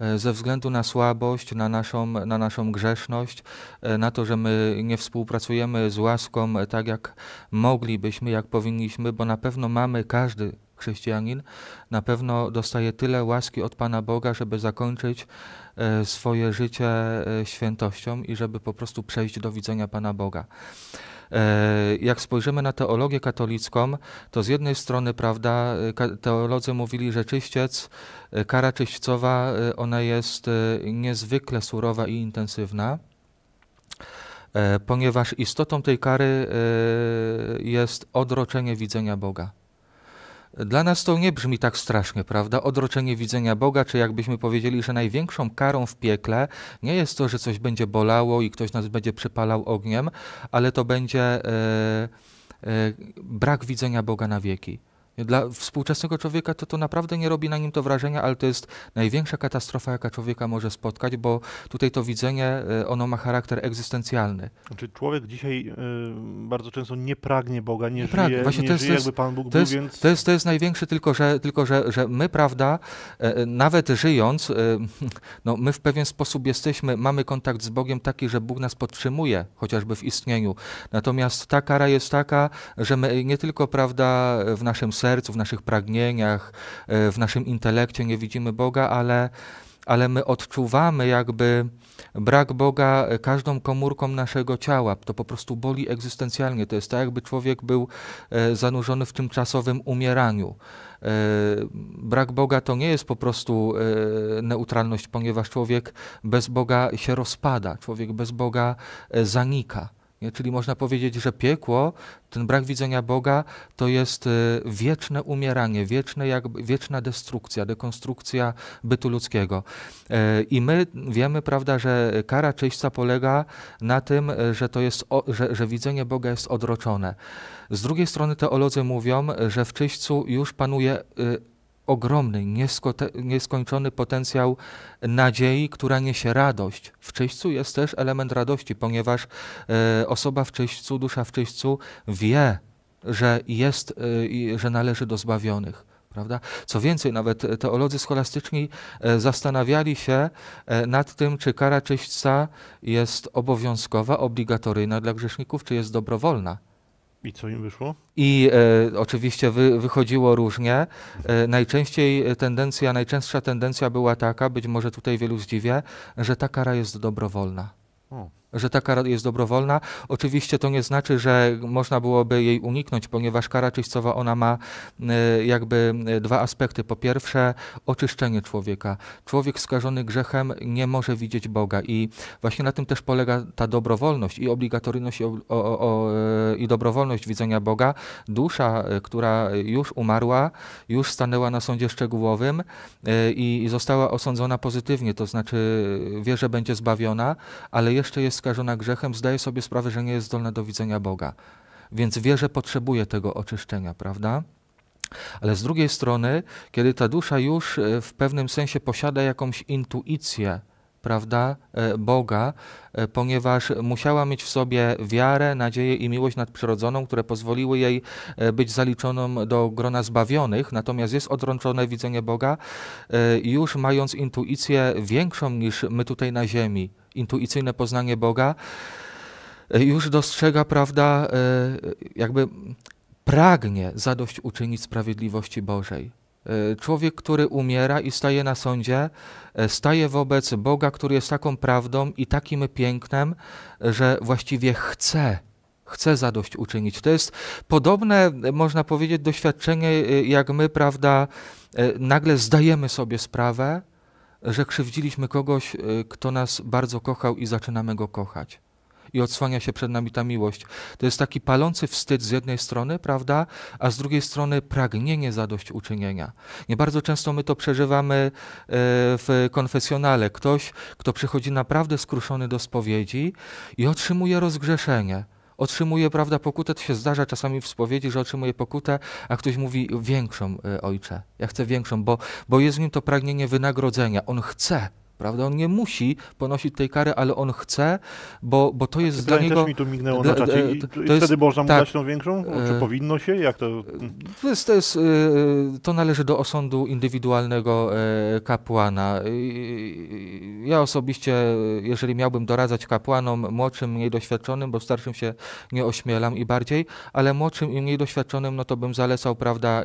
E, ze względu na słabość, na naszą, na naszą grzeszność, e, na to, że my nie współpracujemy z łaską e, tak, jak moglibyśmy, jak powinniśmy, bo na pewno mamy każdy chrześcijanin na pewno dostaje tyle łaski od Pana Boga, żeby zakończyć swoje życie świętością i żeby po prostu przejść do widzenia Pana Boga. E, jak spojrzymy na teologię katolicką, to z jednej strony, prawda, e, teolodzy mówili, że czyściec, e, kara czyśćcowa, ona jest niezwykle surowa i intensywna ponieważ istotą tej kary jest odroczenie widzenia Boga. Dla nas to nie brzmi tak strasznie, prawda? Odroczenie widzenia Boga, czy jakbyśmy powiedzieli, że największą karą w piekle nie jest to, że coś będzie bolało i ktoś nas będzie przypalał ogniem, ale to będzie yy, yy, brak widzenia Boga na wieki. Dla współczesnego człowieka to, to naprawdę nie robi na nim to wrażenia, ale to jest największa katastrofa, jaka człowieka może spotkać, bo tutaj to widzenie, e, ono ma charakter egzystencjalny. Znaczy człowiek dzisiaj y, bardzo często nie pragnie Boga, nie, nie żyje, pragnie. Właśnie nie to jest, żyje, jakby Pan Bóg to był, jest, więc... To jest, to jest największe, tylko że, tylko że, że my, prawda, e, nawet żyjąc, no, my w pewien sposób jesteśmy, mamy kontakt z Bogiem taki, że Bóg nas podtrzymuje, chociażby w istnieniu. Natomiast ta kara jest taka, że my nie tylko, prawda, w naszym sercu, sercu, w naszych pragnieniach, e, w naszym intelekcie nie widzimy Boga, ale, ale my odczuwamy jakby brak Boga e, każdą komórką naszego ciała. To po prostu boli egzystencjalnie. To jest tak, jakby człowiek był e, zanurzony w tymczasowym umieraniu. Brak Boga to nie jest po prostu neutralność, ponieważ człowiek bez Boga się rozpada, człowiek bez Boga zanika. Nie? Czyli można powiedzieć, że piekło, ten brak widzenia Boga, to jest e, wieczne umieranie, wieczne wieczna destrukcja, dekonstrukcja bytu ludzkiego. E, I my wiemy, prawda, że kara czyśca polega na tym, e, że, to jest, że, że widzenie Boga jest odroczone. Z drugiej strony teolodzy mówią, że w czyśćcu już panuje ogromny, nieskończony potencjał nadziei, która niesie radość. W czyśćcu jest też element radości, ponieważ e, osoba w czyśćcu, dusza w czyśćcu wie, że, jest, e, że należy do zbawionych. Prawda? Co więcej, nawet teolodzy scholastyczni e, zastanawiali się nad tym, czy kara czyśćca jest obowiązkowa, obligatoryjna dla grzeszników, czy jest dobrowolna. I co im wyszło? I e, oczywiście wy, wychodziło różnie. E, najczęściej tendencja, najczęstsza tendencja była taka, być może tutaj wielu zdziwię, że ta kara jest dobrowolna. O że ta kara jest dobrowolna. Oczywiście to nie znaczy, że można byłoby jej uniknąć, ponieważ kara czyścowa ona ma y, jakby y, dwa aspekty. Po pierwsze oczyszczenie człowieka. Człowiek skażony grzechem nie może widzieć Boga i właśnie na tym też polega ta dobrowolność i obligatoryjność i, o, o, o, y, i dobrowolność widzenia Boga. Dusza, która już umarła, już stanęła na sądzie szczegółowym i, i została osądzona pozytywnie, to znaczy wie, że będzie zbawiona, ale jeszcze jest skażona grzechem, zdaje sobie sprawę, że nie jest zdolna do widzenia Boga. Więc wie, że potrzebuje tego oczyszczenia, prawda? Ale z drugiej strony, kiedy ta dusza już e, w pewnym sensie posiada jakąś intuicję, prawda, e, Boga, e, ponieważ musiała mieć w sobie wiarę, nadzieję i miłość nadprzyrodzoną, które pozwoliły jej być zaliczoną do grona zbawionych, natomiast jest odrączone widzenie Boga, już mając intuicję większą niż my tutaj na ziemi, intuicyjne poznanie Boga, e, już dostrzega, prawda, e, jakby pragnie zadośćuczynić sprawiedliwości Bożej. E, człowiek, który umiera i staje na sądzie, staje wobec Boga, który jest taką prawdą i takim pięknem, że właściwie chce chce zadośćuczynić. To jest podobne, można powiedzieć, doświadczenie, jak my, prawda, nagle zdajemy sobie sprawę, że krzywdziliśmy kogoś, y, kto nas bardzo kochał i zaczynamy go kochać. I odsłania się przed nami ta miłość. To jest taki palący wstyd z jednej strony, prawda, a z drugiej strony pragnienie zadośćuczynienia. Nie bardzo często my to przeżywamy y, w konfesjonale. Ktoś, kto przychodzi naprawdę skruszony do spowiedzi i otrzymuje rozgrzeszenie otrzymuje, prawda, pokutę. To się zdarza czasami w spowiedzi, że otrzymuje pokutę, a ktoś mówi większą, e, ojcze, ja chcę większą, bo, bo jest w nim to pragnienie wynagrodzenia. On chce prawda? On nie musi ponosić tej kary, ale on chce, bo, bo to jest dla niego... mi tu mignęło na czacie. I, to jest, wtedy można mu tak, dać tą większą? Czy e, powinno się? Jak to... To, jest, to, jest, e, to należy do osądu indywidualnego e, kapłana. Ja osobiście, jeżeli miałbym doradzać kapłanom młodszym, mniej doświadczonym, bo starszym się nie ośmielam i bardziej, ale młodszym i mniej doświadczonym, no to bym zalecał, prawda,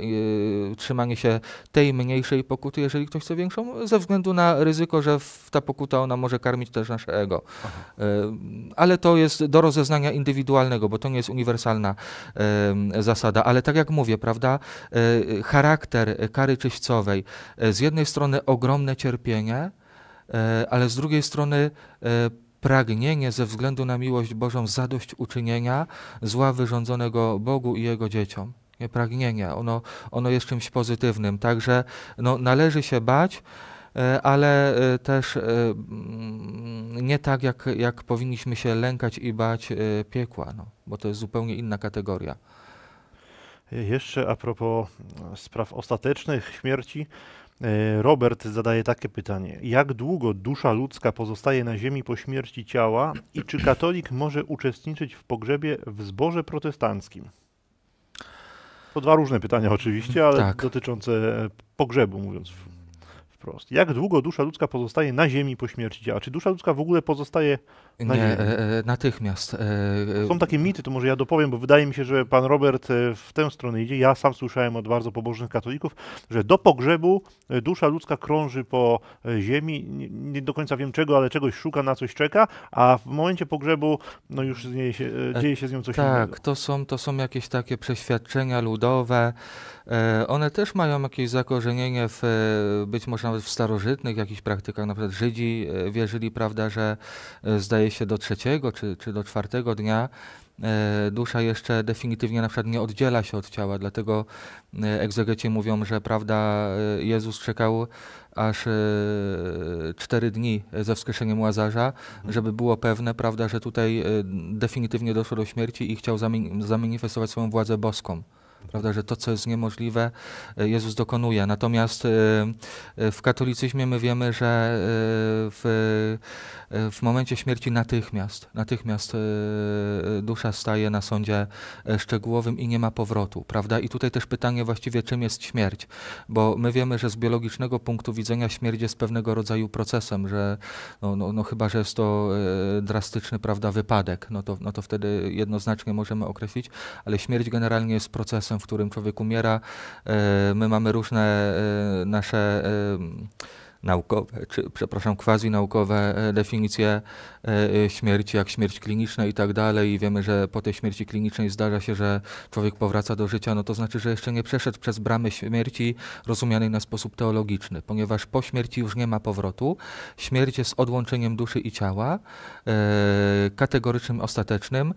trzymanie się tej mniejszej pokuty, jeżeli ktoś chce większą, ze względu na ryzyko, że w ta pokuta ona może karmić też nasze ego. Ale to jest do rozeznania indywidualnego, bo to nie jest uniwersalna zasada. Ale tak jak mówię, prawda, e, charakter kary czyśćcowej, e, z jednej strony ogromne cierpienie, e, ale z drugiej strony pragnienie ze względu na miłość Bożą zadośćuczynienia zła wyrządzonego Bogu i Jego dzieciom. Nie pragnienie, ono, ono jest czymś pozytywnym. Także no, należy się bać. E, ale e, też e, mm, nie tak, jak, jak powinniśmy się lękać i bać piekła, no, bo to jest zupełnie inna kategoria. Jeszcze a propos spraw ostatecznych, śmierci, Robert zadaje takie pytanie: Jak długo dusza ludzka pozostaje na ziemi po śmierci ciała i czy katolik może uczestniczyć w pogrzebie w zborze protestanckim? To dwa różne pytania, oczywiście, ale tak. dotyczące pogrzebu, mówiąc wprost. Jak długo dusza ludzka pozostaje na ziemi po śmierci A Czy dusza ludzka w ogóle pozostaje nie, e, e, natychmiast. E, e, Są takie mity, to może ja dopowiem, bo wydaje mi się, że pan Robert e, w tę stronę idzie. Ja sam słyszałem od bardzo pobożnych katolików, że do pogrzebu dusza ludzka krąży po ziemi, nie, nie do końca wiem czego, ale czegoś szuka, na coś czeka, a w momencie pogrzebu no już dzieje się, dzieje się z nią coś tak, innego. Tak, to są, to są jakieś takie przeświadczenia ludowe. One też mają jakieś zakorzenienie w, być może nawet w starożytnych jakichś praktykach. Na przykład Żydzi wierzyli, prawda, że zdaje zdaje się do trzeciego czy, czy do czwartego dnia e, dusza jeszcze definitywnie na przykład nie oddziela się od ciała, dlatego e, egzegeci mówią, że prawda e, Jezus czekał aż cztery dni ze wskrzeszeniem Łazarza, mhm. żeby było pewne, prawda, że tutaj definitywnie doszło do śmierci i chciał zamanifestować swoją władzę boską prawda, że to, co jest niemożliwe, e, Jezus dokonuje. Natomiast e, e, w katolicyzmie my wiemy, że w, w momencie śmierci natychmiast, natychmiast dusza staje na sądzie szczegółowym i nie ma powrotu, prawda? I tutaj też pytanie właściwie, czym jest śmierć? Bo my wiemy, że z biologicznego punktu widzenia śmierć jest pewnego rodzaju procesem, że no, no, no chyba, że jest to drastyczny, prawda, wypadek, no to, no to wtedy jednoznacznie możemy określić, ale śmierć generalnie jest procesem, czasem, w którym człowiek umiera. E, my mamy różne e, nasze e, naukowe, czy przepraszam, quasi-naukowe definicje E, e, śmierci, jak śmierć kliniczna i tak dalej. I wiemy, że po tej śmierci klinicznej zdarza się, że człowiek powraca do życia, no to znaczy, że jeszcze nie przeszedł przez bramę śmierci rozumianej na sposób teologiczny, ponieważ po śmierci już nie ma powrotu. Śmierć jest odłączeniem duszy i ciała, e, kategorycznym, ostatecznym.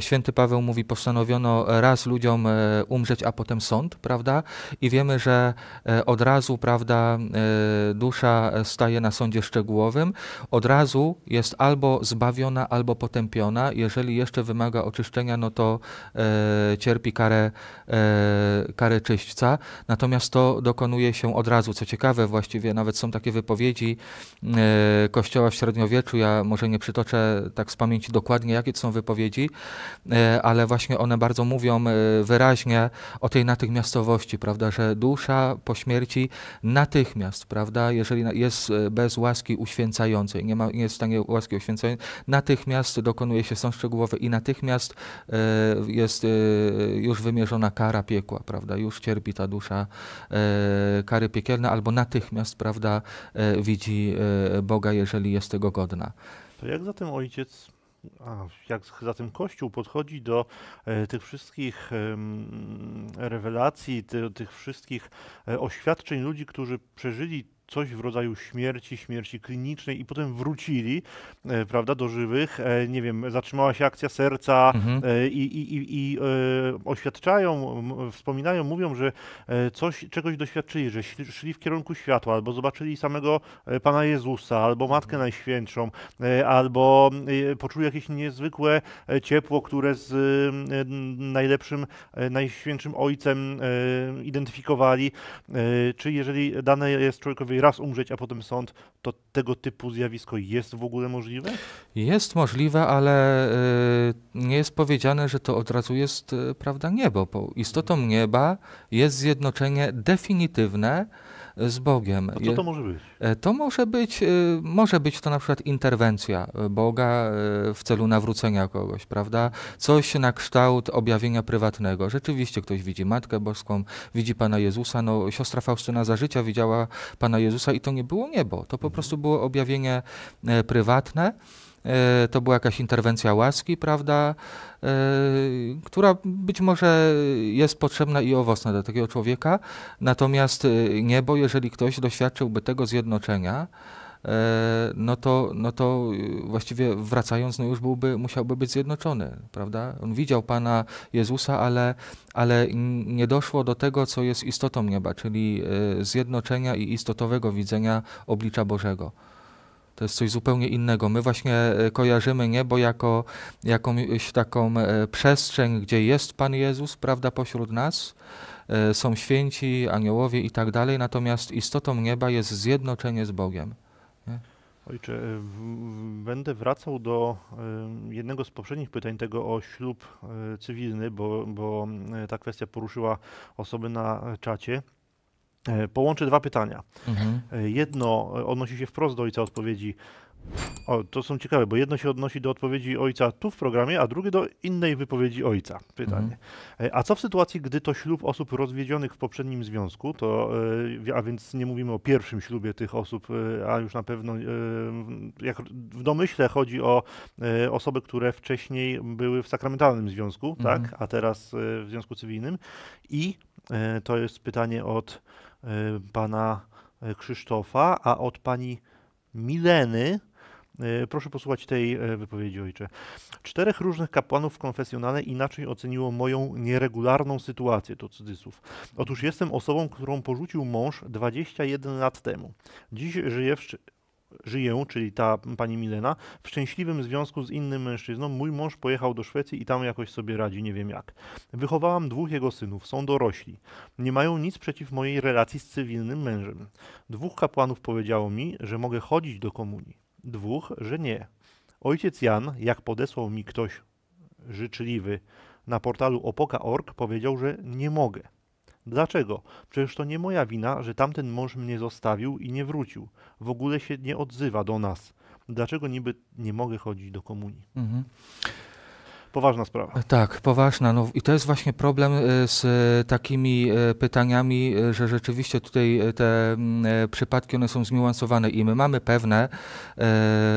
Święty Paweł mówi, postanowiono raz ludziom umrzeć, a potem sąd, prawda? I wiemy, że od razu, prawda, dusza staje na sądzie szczegółowym, od razu jest albo albo zbawiona, albo potępiona. Jeżeli jeszcze wymaga oczyszczenia, no to e, cierpi karę, e, karę czyśćca. Natomiast to dokonuje się od razu. Co ciekawe, właściwie nawet są takie wypowiedzi e, Kościoła w średniowieczu. Ja może nie przytoczę tak z pamięci dokładnie, jakie to są wypowiedzi, e, ale właśnie one bardzo mówią e, wyraźnie o tej natychmiastowości, prawda, że dusza po śmierci natychmiast, prawda, jeżeli jest e, bez łaski uświęcającej, nie, ma, nie jest w stanie łaski uświęcającej, poświęcenie, natychmiast dokonuje się sąd szczegółowy i natychmiast e, jest e, już wymierzona kara piekła, prawda? Już cierpi ta dusza e, kary piekielne albo natychmiast, prawda, widzi Boga, jeżeli jest tego godna. To jak zatem ojciec a, jak zatem Kościół podchodzi do e, tych wszystkich e, rewelacji, ty, tych wszystkich e, oświadczeń ludzi, którzy przeżyli coś w rodzaju śmierci, śmierci klinicznej i potem wrócili, e, prawda, do żywych. E, nie wiem, zatrzymała się akcja serca e, mhm. i, i, i, i oświadczają, wspominają, mówią, że coś, czegoś doświadczyli, że szli w kierunku światła, albo zobaczyli samego Pana Jezusa, albo Matkę mhm. Najświętszą, albo poczuli jakieś niezwykłe ciepło, które z najlepszym, najświętszym Ojcem identyfikowali. Czy jeżeli dane jest człowiekowi raz umrzeć, a potem sąd, to tego typu zjawisko jest w ogóle możliwe? Jest możliwe, ale y, nie jest powiedziane, że to od razu jest y, prawda niebo. Bo istotą nieba jest zjednoczenie definitywne z Bogiem. co to może być? E, to może być, e, może być to na przykład interwencja e, Boga w celu nawrócenia kogoś, prawda? Coś na kształt objawienia prywatnego. Rzeczywiście ktoś widzi Matkę Boską, widzi Pana Jezusa. No, siostra Faustyna za życia widziała Pana Jezusa i to nie było niebo. To po mhm. prostu było objawienie prywatne. E, to była jakaś interwencja łaski, prawda, e, która być może jest potrzebna i owocna dla takiego człowieka. Natomiast e, niebo, jeżeli ktoś doświadczyłby tego zjednoczenia, no to, no to właściwie wracając, no już byłby, musiałby być zjednoczony, prawda? On widział Pana Jezusa, ale, ale nie doszło do tego, co jest istotą nieba, czyli zjednoczenia i istotowego widzenia oblicza Bożego. To jest coś zupełnie innego. My właśnie e, kojarzymy niebo jako jakąś taką e, przestrzeń, gdzie jest Pan Jezus, prawda, pośród nas, e, są święci, aniołowie i tak dalej, natomiast istotą nieba jest zjednoczenie z Bogiem. Nie? Ojcze, będę wracał do jednego z poprzednich pytań, tego o ślub cywilny, bo, bo ta kwestia poruszyła osoby na czacie. E, połączę dwa pytania. Mhm. E, jedno e, odnosi się wprost do ojca odpowiedzi. O, to są ciekawe, bo jedno się odnosi do odpowiedzi ojca tu w programie, a drugie do innej wypowiedzi ojca. Pytanie. Mhm. A co w sytuacji, gdy to ślub osób rozwiedzionych w poprzednim związku, to, a więc nie mówimy o pierwszym ślubie tych osób, a już na pewno, jak w domyśle chodzi o osoby, które wcześniej były w sakramentalnym związku, tak? mhm. tak, a teraz w związku cywilnym. I to jest pytanie od Y, pana y, Krzysztofa, a od pani Mileny. Y, proszę posłuchać tej wypowiedzi ojcze. Czterech różnych kapłanów w konfesjonale inaczej oceniło moją nieregularną sytuację, to cudzysłów. Otóż jestem osobą, którą porzucił mąż 21 lat temu. Dziś żyję w, żyję, czyli ta pani Milena, w szczęśliwym związku z innym mężczyzną, mój mąż pojechał do Szwecji i tam jakoś sobie radzi, nie wiem jak. Wychowałam dwóch jego synów, są dorośli. Nie mają nic przeciw mojej relacji z cywilnym mężem. Dwóch kapłanów powiedziało mi, że mogę chodzić do komunii. Dwóch, że nie. Ojciec Jan, jak podesłał mi ktoś życzliwy na portalu opoka.org, powiedział, że nie mogę. Dlaczego? Przecież to nie moja wina, że tamten mąż mnie zostawił i nie wrócił. W ogóle się nie odzywa do nas. Dlaczego niby nie mogę chodzić do komunii? Mhm. Poważna sprawa. E, tak, poważna. No, I to jest właśnie problem e, z e, takimi pytaniami, że rzeczywiście tutaj te przypadki one są zniuansowane i my mamy pewne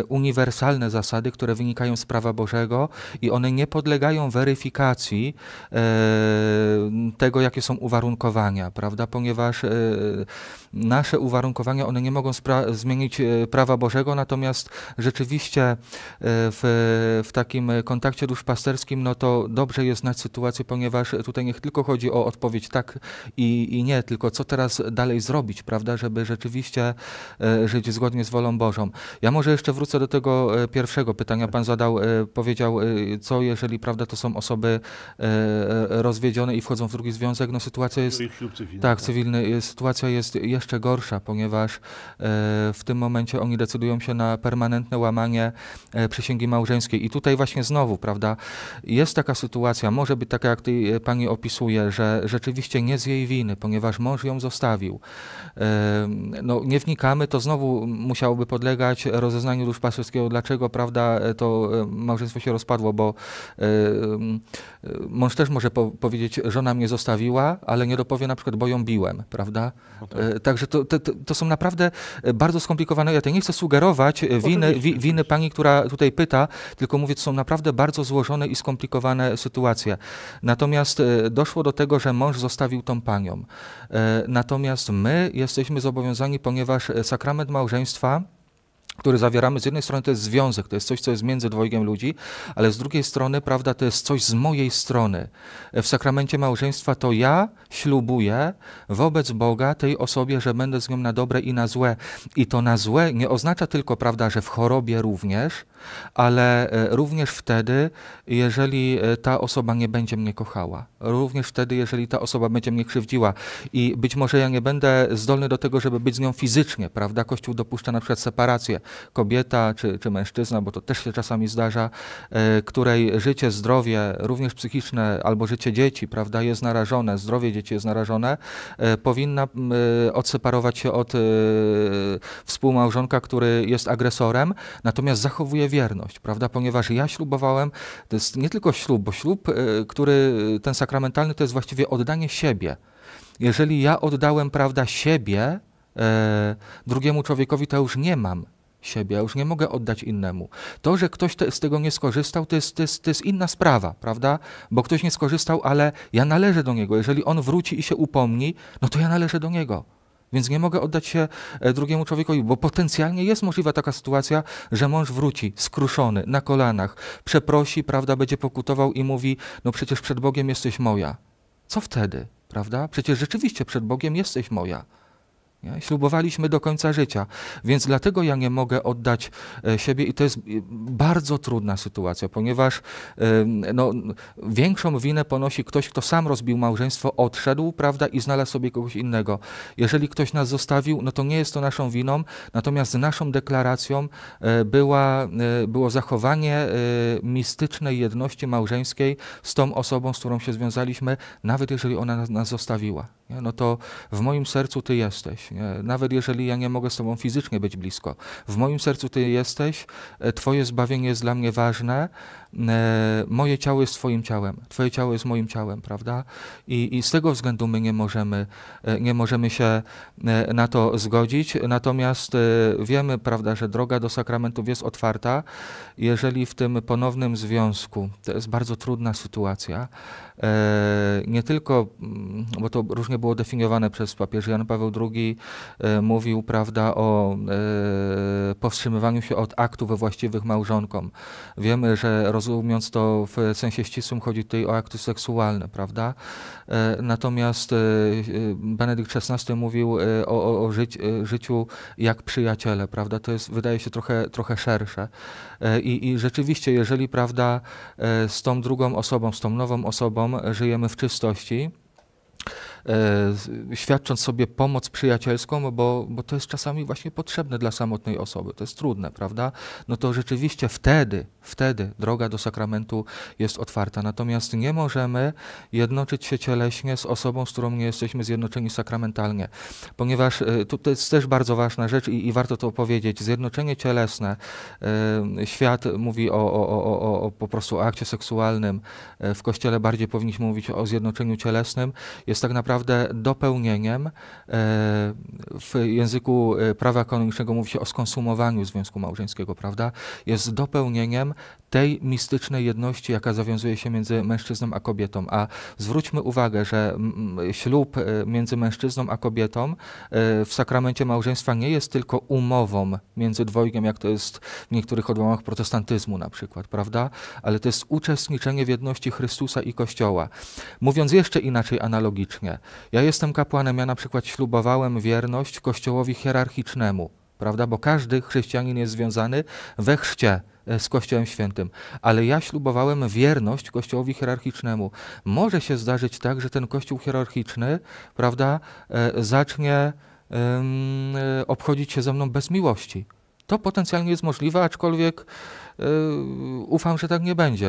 uniwersalne zasady, które wynikają z prawa Bożego i one nie podlegają weryfikacji tego, jakie są uwarunkowania, prawda? Ponieważ nasze uwarunkowania one nie mogą zmienić prawa Bożego, natomiast rzeczywiście w, w takim kontakcie duszpasterstwa no to dobrze jest znać sytuację, ponieważ tutaj nie tylko chodzi o odpowiedź tak i, i nie, tylko co teraz dalej zrobić, prawda, żeby rzeczywiście e, żyć zgodnie z wolą Bożą. Ja może jeszcze wrócę do tego e, pierwszego pytania. Pan zadał, e, powiedział, co jeżeli, prawda, to są osoby rozwiedzione i wchodzą w drugi związek, no sytuacja jest... Cywilny, tak, tak. cywilny. Sytuacja jest jeszcze gorsza, ponieważ w tym momencie oni decydują się na permanentne łamanie przysięgi małżeńskiej. I tutaj właśnie znowu, prawda, jest taka sytuacja, może być taka, jak ty, e, pani opisuje, że rzeczywiście nie z jej winy, ponieważ mąż ją zostawił. No, nie wnikamy, to znowu musiałoby podlegać rozeznaniu duszpasterskiego, dlaczego prawda, e, to e, małżeństwo się rozpadło, bo mąż też może po powiedzieć, żona mnie zostawiła, ale nie dopowie na przykład, bo ją biłem, prawda? No tak. Także to, to, to, są naprawdę bardzo skomplikowane. Ja tutaj nie chcę sugerować no winy, winy pani, która tutaj pyta, tylko mówię, to są naprawdę bardzo złożone i skomplikowane sytuacje. Natomiast e, doszło do tego, że mąż zostawił tą panią. E, natomiast my jesteśmy zobowiązani, ponieważ e, sakrament małżeństwa który zawieramy, z jednej strony to jest związek, to jest coś, co jest między dwojgiem ludzi, ale z drugiej strony, prawda, to jest coś z mojej strony. W sakramencie małżeństwa to ja ślubuję wobec Boga tej osobie, że będę z nią na dobre i na złe. I to na złe nie oznacza tylko, prawda, że w chorobie również, ale e, również wtedy, jeżeli e, ta osoba nie będzie mnie kochała, również wtedy, jeżeli ta osoba będzie mnie krzywdziła i być może ja nie będę zdolny do tego, żeby być z nią fizycznie, prawda? Kościół dopuszcza na przykład separację kobieta czy, czy mężczyzna, bo to też się czasami zdarza, e, której życie, zdrowie, również psychiczne albo życie dzieci, prawda, jest narażone, zdrowie dzieci jest narażone, powinna odseparować się od współmałżonka, który jest agresorem, natomiast zachowuje wierność, prawda? Ponieważ ja ślubowałem, to jest nie tylko ślub, bo ślub, e, który e, ten sakramentalny, to jest właściwie oddanie siebie. Jeżeli ja oddałem, prawda, siebie e, drugiemu człowiekowi, to już nie mam siebie, ja już nie mogę oddać innemu. To, że ktoś te, z tego nie skorzystał, to jest, to, jest, to jest inna sprawa, prawda? Bo ktoś nie skorzystał, ale ja należę do niego. Jeżeli on wróci i się upomni, no to ja należę do niego. Więc nie mogę oddać się e, drugiemu człowiekowi, bo potencjalnie jest możliwa taka sytuacja, że mąż wróci skruszony, na kolanach, przeprosi, prawda, będzie pokutował i mówi: No przecież przed Bogiem jesteś moja. Co wtedy, prawda? Przecież rzeczywiście przed Bogiem jesteś moja. Nie? Ślubowaliśmy do końca życia, więc dlatego ja nie mogę oddać e, siebie i to jest e, bardzo trudna sytuacja, ponieważ no, większą winę ponosi ktoś, kto sam rozbił małżeństwo, odszedł, prawda, i znalazł sobie kogoś innego. Jeżeli ktoś nas zostawił, no to nie jest to naszą winą, natomiast naszą deklaracją e, była, było zachowanie mistycznej jedności małżeńskiej z tą osobą, z którą się związaliśmy, nawet jeżeli ona nas zostawiła. Nie? No to w moim sercu ty jesteś. Nie? Nawet jeżeli ja nie mogę z Tobą fizycznie być blisko, w moim sercu Ty jesteś, e, Twoje zbawienie jest dla mnie ważne, e, moje ciało jest Twoim ciałem, Twoje ciało jest moim ciałem, prawda? I, i z tego względu my nie możemy, e, nie możemy się na to zgodzić, natomiast wiemy, prawda, że droga do sakramentów jest otwarta. Jeżeli w tym ponownym związku, to jest bardzo trudna sytuacja, nie tylko mm, bo to różnie było definiowane przez papież Jan Paweł II, e, mówił prawda, o e, powstrzymywaniu się od aktów właściwych małżonkom. Wiemy, że rozumiąc to w sensie ścisłym chodzi tutaj o akty seksualne, prawda? E, natomiast Benedykt XVI mówił o, o, o życi, życiu jak przyjaciele, prawda? To jest, wydaje się, trochę, trochę szersze. I, I rzeczywiście, jeżeli, prawda, z tą drugą osobą, z tą nową osobą żyjemy w czystości, E, świadcząc sobie pomoc przyjacielską, bo, bo to jest czasami właśnie potrzebne dla samotnej osoby, to jest trudne, prawda? No to rzeczywiście wtedy, wtedy droga do sakramentu jest otwarta. Natomiast nie możemy jednoczyć się cieleśnie z osobą, z którą nie jesteśmy zjednoczeni sakramentalnie, ponieważ e, to jest też bardzo ważna rzecz i, i warto to powiedzieć. Zjednoczenie cielesne, e, świat mówi o, o, o, o, o po prostu akcie seksualnym, w kościele bardziej powinniśmy mówić o zjednoczeniu cielesnym, jest tak naprawdę naprawdę dopełnieniem. E, w języku e, prawa kanonicznego mówi się o skonsumowaniu związku małżeńskiego, prawda? Jest dopełnieniem tej mistycznej jedności, jaka zawiązuje się między mężczyzną a kobietą. A zwróćmy uwagę, że ślub e, między mężczyzną a kobietą w sakramencie małżeństwa nie jest tylko umową między dwojgiem, jak to jest w niektórych odłamach protestantyzmu na przykład, prawda? Ale to jest uczestniczenie w jedności Chrystusa i Kościoła. Mówiąc jeszcze inaczej analogicznie, ja jestem kapłanem, ja na przykład ślubowałem wierność kościołowi hierarchicznemu, prawda? Bo każdy chrześcijanin jest związany we chrzcie e, z Kościołem Świętym, ale ja ślubowałem wierność Kościołowi hierarchicznemu. Może się zdarzyć tak, że ten Kościół hierarchiczny, prawda, e, zacznie um, obchodzić się ze mną bez miłości. To potencjalnie jest możliwe, aczkolwiek Yy, ufam, że tak nie będzie,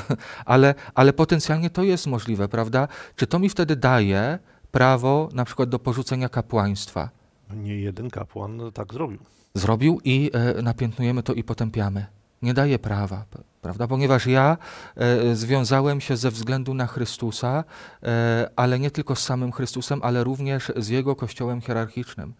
yy, ale, ale potencjalnie to jest możliwe, prawda? Czy to mi wtedy daje prawo na przykład do porzucenia kapłaństwa? Nie jeden kapłan tak zrobił. Zrobił i e, napiętnujemy to i potępiamy. Nie daje prawa. Prawda? Ponieważ ja e, związałem się ze względu na Chrystusa, e, ale nie tylko z samym Chrystusem, ale również z Jego Kościołem hierarchicznym.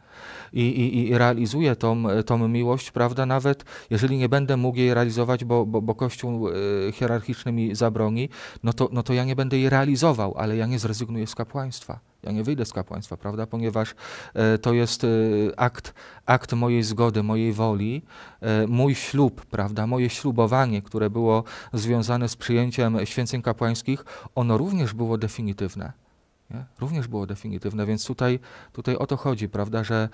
I, i, i realizuję tą, e, tą miłość, prawda, nawet jeżeli nie będę mógł jej realizować, bo, bo, bo Kościół e, hierarchiczny mi zabroni, no to, no to ja nie będę jej realizował, ale ja nie zrezygnuję z kapłaństwa. Ja nie wyjdę z kapłaństwa, prawda? Ponieważ e, to jest e, akt, akt mojej zgody, mojej woli, e, mój ślub, prawda? Moje ślubowanie, które było związane z przyjęciem święceń kapłańskich, ono również było definitywne. Nie? Również było definitywne, więc tutaj, tutaj o to chodzi, prawda, że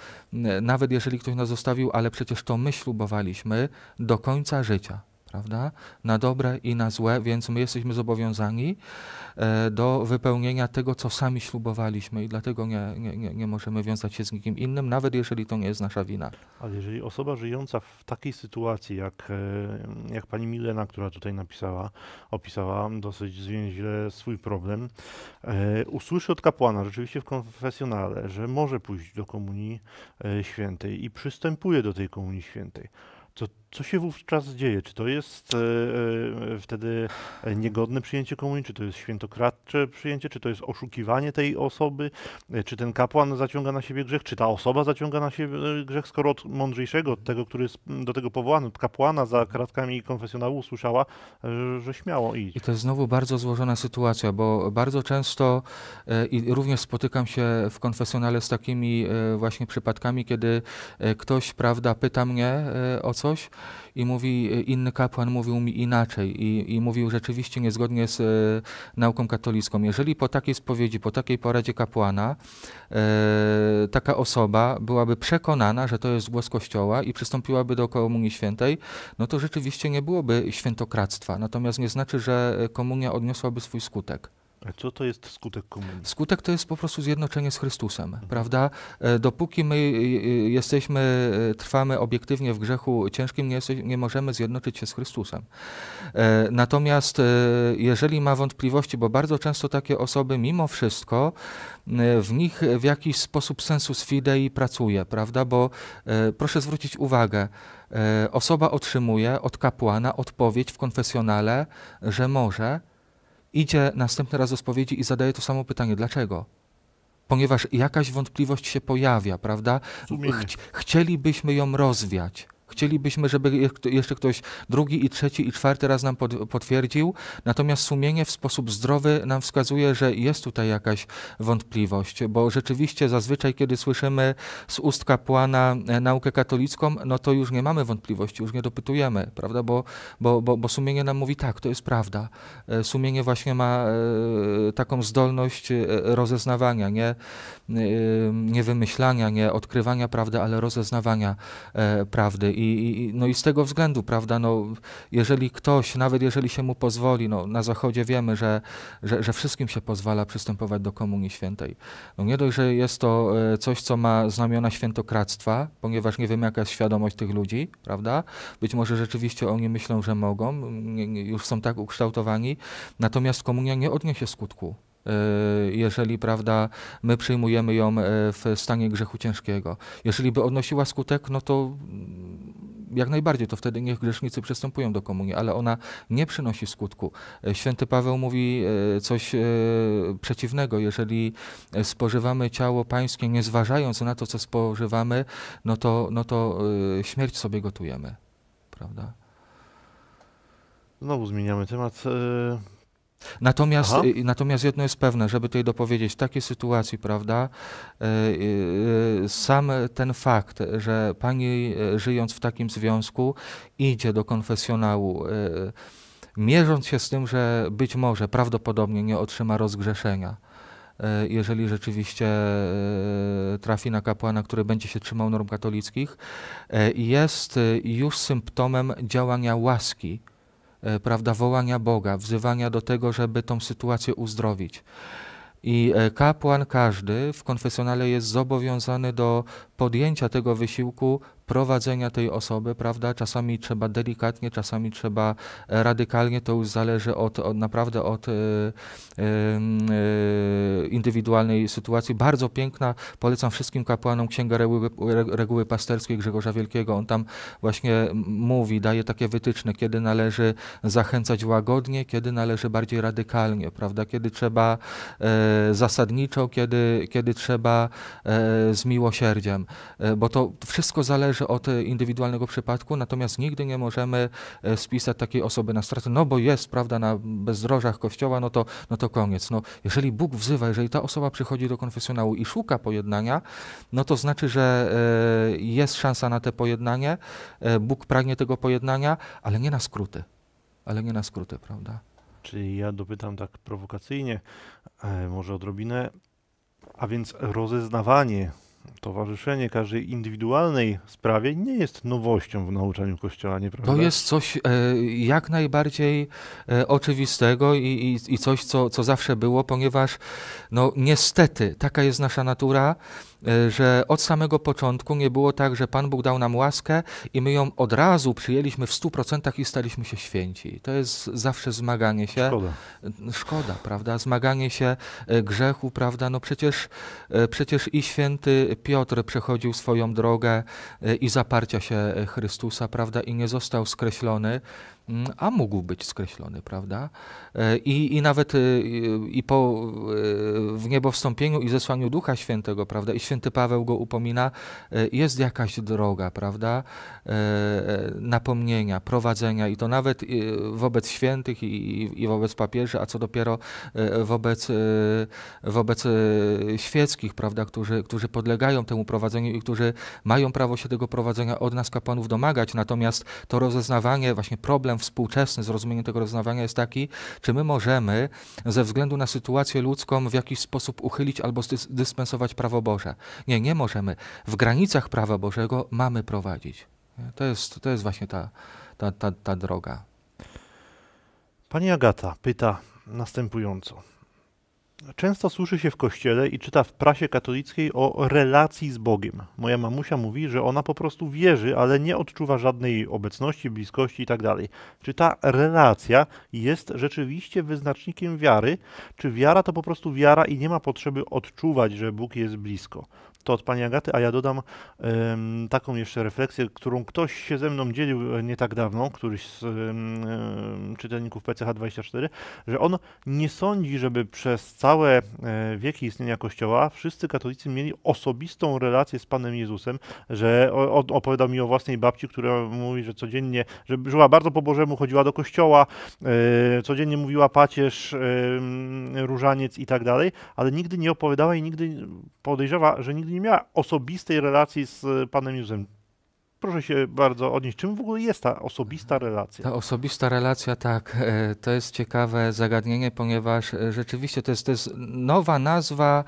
nawet jeżeli ktoś nas zostawił, ale przecież to my ślubowaliśmy do końca życia prawda? Na dobre i na złe, więc my jesteśmy zobowiązani e, do wypełnienia tego, co sami ślubowaliśmy i dlatego nie, nie, nie możemy wiązać się z nikim innym, nawet jeżeli to nie jest nasza wina. Ale jeżeli osoba żyjąca w takiej sytuacji, jak, e, jak pani Milena, która tutaj napisała, opisała dosyć zwięźle swój problem, e, usłyszy od kapłana rzeczywiście w konfesjonale, że może pójść do Komunii Świętej i przystępuje do tej Komunii Świętej. Co się wówczas dzieje? Czy to jest e, e wtedy e, niegodne przyjęcie komunii, czy to jest świętokradcze przyjęcie, czy to jest oszukiwanie tej osoby, e, czy ten kapłan zaciąga na siebie grzech, czy ta osoba zaciąga na siebie e, grzech, skoro od mądrzejszego, od tego, który jest do tego powołany, od kapłana za kratkami konfesjonału usłyszała, że śmiało idź. I to jest znowu bardzo złożona sytuacja, bo bardzo często i również spotykam się w konfesjonale z takimi właśnie przypadkami, kiedy ktoś, prawda, pyta mnie o coś, i mówi, inny kapłan mówił mi inaczej i, i mówił rzeczywiście niezgodnie z e, nauką katolicką. Jeżeli po takiej spowiedzi, po takiej poradzie kapłana e, taka osoba byłaby przekonana, że to jest głos Kościoła i przystąpiłaby do Komunii Świętej, no to rzeczywiście nie byłoby świętokradztwa. Natomiast nie znaczy, że e, komunia odniosłaby swój skutek. A co to jest skutek komunii? Skutek to jest po prostu zjednoczenie z Chrystusem, mhm. prawda? E, dopóki my e, e, jesteśmy, trwamy obiektywnie w grzechu ciężkim, nie, nie możemy zjednoczyć się z Chrystusem. Natomiast jeżeli ma wątpliwości, bo bardzo często takie osoby mimo wszystko w nich w jakiś sposób sensus fidei pracuje, prawda? Bo proszę zwrócić uwagę, osoba otrzymuje od kapłana odpowiedź w konfesjonale, że może idzie następny raz do spowiedzi i zadaje to samo pytanie. Dlaczego? Ponieważ jakaś wątpliwość się pojawia, prawda? Ch chcielibyśmy ją rozwiać. Chcielibyśmy, żeby jeszcze ktoś drugi i trzeci i czwarty raz nam potwierdził, natomiast sumienie w sposób zdrowy nam wskazuje, że jest tutaj jakaś wątpliwość, bo rzeczywiście zazwyczaj, kiedy słyszymy z ust kapłana e, naukę katolicką, no to już nie mamy wątpliwości, już nie dopytujemy, prawda, bo, bo, bo, bo sumienie nam mówi tak, to jest prawda. E, sumienie właśnie ma e, taką zdolność rozeznawania, nie, nie wymyślania, nie odkrywania prawdy, ale rozeznawania prawdy. I, no i z tego względu, prawda, no, jeżeli ktoś, nawet jeżeli się mu pozwoli, no, na Zachodzie wiemy, że, że, że wszystkim się pozwala przystępować do Komunii Świętej. No, nie dość, że jest to e, coś, co ma znamiona świętokradztwa, ponieważ nie wiem, jaka jest świadomość tych ludzi, prawda? Być może rzeczywiście oni myślą, że mogą, już są tak ukształtowani, natomiast komunia nie odniesie skutku e, jeżeli prawda, my przyjmujemy ją e, w stanie grzechu ciężkiego. Jeżeli by odnosiła skutek, no to jak najbardziej, to wtedy niech grzesznicy przystępują do komunii, ale ona nie przynosi skutku. E, święty Paweł mówi e, coś e, przeciwnego. Jeżeli spożywamy ciało pańskie, nie zważając na to, co spożywamy, no to, no to śmierć sobie gotujemy. Prawda? Znowu zmieniamy temat. Natomiast, y, natomiast jedno jest pewne, żeby tutaj dopowiedzieć, w takiej sytuacji, prawda, e, y, y, sam ten fakt, że pani e, żyjąc w takim związku idzie do konfesjonału, e, mierząc się z tym, że być może prawdopodobnie nie otrzyma rozgrzeszenia, jeżeli rzeczywiście trafi na kapłana, który będzie się trzymał norm katolickich, jest już symptomem działania łaski E, prawda, wołania Boga, wzywania do tego, żeby tą sytuację uzdrowić. I e, kapłan każdy w konfesjonale jest zobowiązany do podjęcia tego wysiłku prowadzenia tej osoby, prawda? Czasami trzeba delikatnie, czasami trzeba e, radykalnie, to już zależy od, od naprawdę od y, y, y, indywidualnej sytuacji. Bardzo piękna, polecam wszystkim kapłanom Księga Reguły, Reguły Pasterskiej Grzegorza Wielkiego. On tam właśnie mówi, daje takie wytyczne, kiedy należy zachęcać łagodnie, kiedy należy bardziej radykalnie, prawda? Kiedy trzeba e, zasadniczo, kiedy, kiedy trzeba e, z miłosierdziem. E, bo to wszystko zależy od indywidualnego przypadku, natomiast nigdy nie możemy e, spisać takiej osoby na straty, no bo jest, prawda, na bezdrożach kościoła, no to, no to koniec. No, jeżeli Bóg wzywa, jeżeli ta osoba przychodzi do konfesjonału i szuka pojednania, no to znaczy, że e, jest szansa na te pojednanie, Bóg pragnie tego pojednania, ale nie na skróty, ale nie na skróty, prawda? Czyli ja dopytam tak prowokacyjnie, może odrobinę, a więc rozeznawanie towarzyszenie każdej indywidualnej sprawie nie jest nowością w nauczaniu Kościoła, prawda? To jest coś e, jak najbardziej e, oczywistego i, i, i, coś, co, co zawsze było, ponieważ no, niestety taka jest nasza natura. E, że od samego początku nie było tak, że Pan Bóg dał nam łaskę i my ją od razu przyjęliśmy w 100% i staliśmy się święci. To jest zawsze zmaganie się. Szkoda. E, szkoda, prawda? Zmaganie się e, grzechu, prawda? No przecież, przecież i święty Piotr przechodził swoją drogę i zaparcia się Chrystusa, prawda? I nie został skreślony. Mm, a mógł być skreślony, prawda? E, I, i nawet e, i po, e, w niebowstąpieniu i zesłaniu Ducha Świętego, prawda? I święty Paweł go upomina, jest jakaś droga, prawda? Napomnienia, prowadzenia i to nawet wobec świętych i, i wobec papieży, a co dopiero wobec, wobec świeckich, prawda? Którzy, którzy podlegają temu prowadzeniu i którzy mają prawo się tego prowadzenia od nas, kapłanów, domagać. Natomiast to rozeznawanie, właśnie problem problem współczesny zrozumienie tego rozznawania jest taki, czy my możemy ze względu na sytuację ludzką w jakiś sposób uchylić albo dyspensować prawo Boże. Nie, nie możemy. W granicach prawa Bożego mamy prowadzić. To jest, to jest właśnie ta, ta, ta, ta droga. Pani Agata pyta następująco. Często słyszy się w kościele i czyta w prasie katolickiej o relacji z Bogiem. Moja mamusia mówi, że ona po prostu wierzy, ale nie odczuwa żadnej obecności, bliskości itd. Tak Czy ta relacja jest rzeczywiście wyznacznikiem wiary? Czy wiara to po prostu wiara i nie ma potrzeby odczuwać, że Bóg jest blisko? to od pani Agaty, a ja dodam taką jeszcze refleksję, którą ktoś się ze mną dzielił e, nie tak dawno, któryś z czytelników PCH24, że on nie sądzi, żeby przez całe e, wieki istnienia Kościoła wszyscy katolicy mieli osobistą relację z Panem Jezusem, że on opowiadał mi o własnej babci, która mówi, że codziennie, że żyła bardzo po Bożemu, chodziła do kościoła, e, codziennie mówiła pacierz, e, różaniec i tak dalej, ale nigdy nie opowiadała i nigdy podejrzewa, że nigdy nie nie miała osobistej relacji z e, panem Józem. Proszę się bardzo odnieść. Czym w ogóle jest ta osobista mhm. relacja? Ta osobista relacja, tak, e, to jest ciekawe zagadnienie, ponieważ e, rzeczywiście to jest, to jest nowa nazwa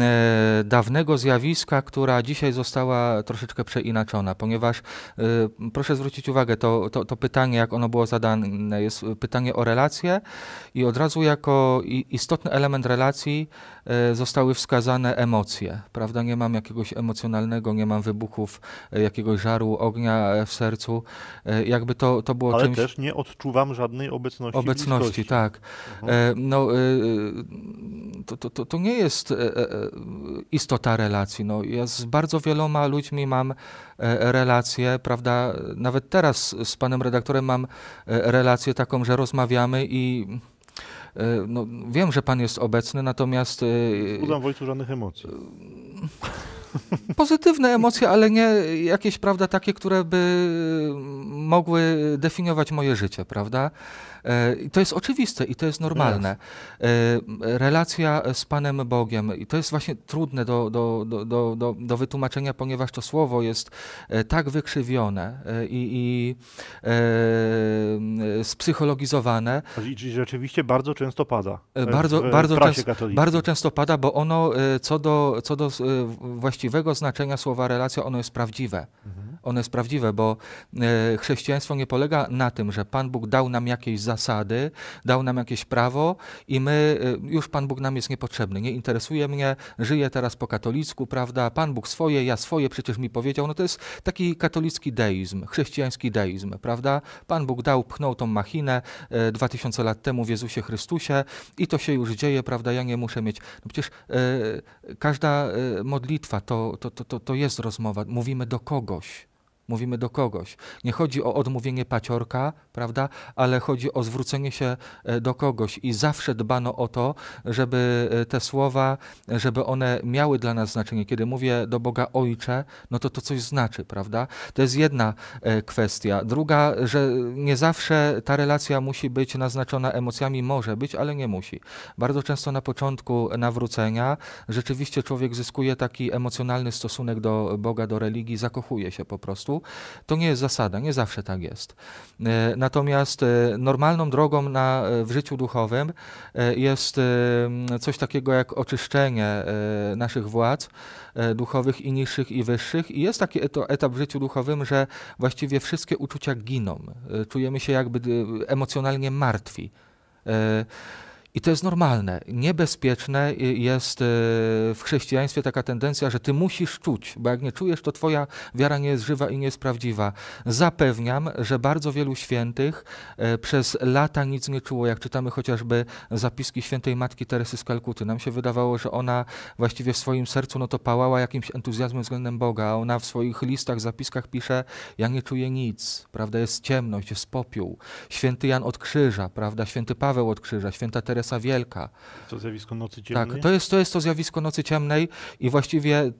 E, dawnego zjawiska, która dzisiaj została troszeczkę przeinaczona, ponieważ e, proszę zwrócić uwagę, to, to, to pytanie, jak ono było zadane, jest pytanie o relacje i od razu jako istotny element relacji e, zostały wskazane emocje, prawda? Nie mam jakiegoś emocjonalnego, nie mam wybuchów jakiegoś żaru, ognia w sercu, jakby to, to było Ale czymś... też nie odczuwam żadnej obecności. Obecności, tak. Mhm. No, to, to, to, to nie jest E, istota relacji. No, ja z bardzo wieloma ludźmi mam e, relacje. prawda, nawet teraz z panem redaktorem mam e, relację taką, że rozmawiamy i no, wiem, że pan jest obecny, natomiast... Udam Wojcu żadnych emocji. Pozytywne emocje, ale nie jakieś, prawda, takie, które by mogły definiować moje życie, prawda? E, I to jest oczywiste i to jest normalne. E, relacja z Panem Bogiem, i to jest właśnie trudne do, do, do, do, do wytłumaczenia, ponieważ to słowo jest e, tak wykrzywione i, i e, psychologizowane. I rzeczywiście bardzo często pada. Bardzo, bardzo, często, bardzo często pada, bo ono co do, co do właściwego znaczenia słowa relacja, ono jest prawdziwe. Mhm. One jest prawdziwe, bo e, chrześcijaństwo nie polega na tym, że Pan Bóg dał nam jakieś zasady, dał nam jakieś prawo i my, e, już Pan Bóg nam jest niepotrzebny, nie interesuje mnie, żyję teraz po katolicku, prawda, Pan Bóg swoje, ja swoje, przecież mi powiedział, no to jest taki katolicki deizm, chrześcijański deizm, prawda? Pan Bóg dał, pchnął tą machinę 2000 e, lat temu w Jezusie Chrystusie i to się już dzieje, prawda, ja nie muszę mieć, no przecież każda modlitwa to, to, to, to jest rozmowa, mówimy do kogoś, mówimy do kogoś. Nie chodzi o odmówienie paciorka, prawda, ale chodzi o zwrócenie się e, do kogoś i zawsze dbano o to, żeby e, te słowa, żeby one miały dla nas znaczenie. Kiedy mówię do Boga Ojcze, no to to coś znaczy, prawda? To jest jedna e, kwestia. Druga, że nie zawsze ta relacja musi być naznaczona emocjami, może być, ale nie musi. Bardzo często na początku nawrócenia rzeczywiście człowiek zyskuje taki emocjonalny stosunek do Boga, do religii, zakochuje się po prostu to nie jest zasada, nie zawsze tak jest. E, natomiast e, normalną drogą na, e, w życiu duchowym jest coś takiego jak oczyszczenie naszych władz duchowych i niższych i wyższych. I jest taki etap w życiu duchowym, że właściwie wszystkie uczucia giną. Czujemy się jakby emocjonalnie martwi. I to jest normalne. Niebezpieczne jest e, w chrześcijaństwie taka tendencja, że ty musisz czuć, bo jak nie czujesz, to twoja wiara nie jest żywa i nie jest prawdziwa. Zapewniam, że bardzo wielu świętych e, przez lata nic nie czuło, jak czytamy chociażby zapiski świętej matki Teresy z Kalkuty. Nam się wydawało, że ona właściwie w swoim sercu no to pałała jakimś entuzjazmem względem Boga, a ona w swoich listach, zapiskach pisze, ja nie czuję nic, prawda, jest ciemność, jest popiół. Święty Jan od krzyża, prawda, święty Paweł od krzyża, święta Teresa Wielka. To zjawisko nocy ciemnej? Tak, to jest to, jest to zjawisko nocy ciemnej i właściwie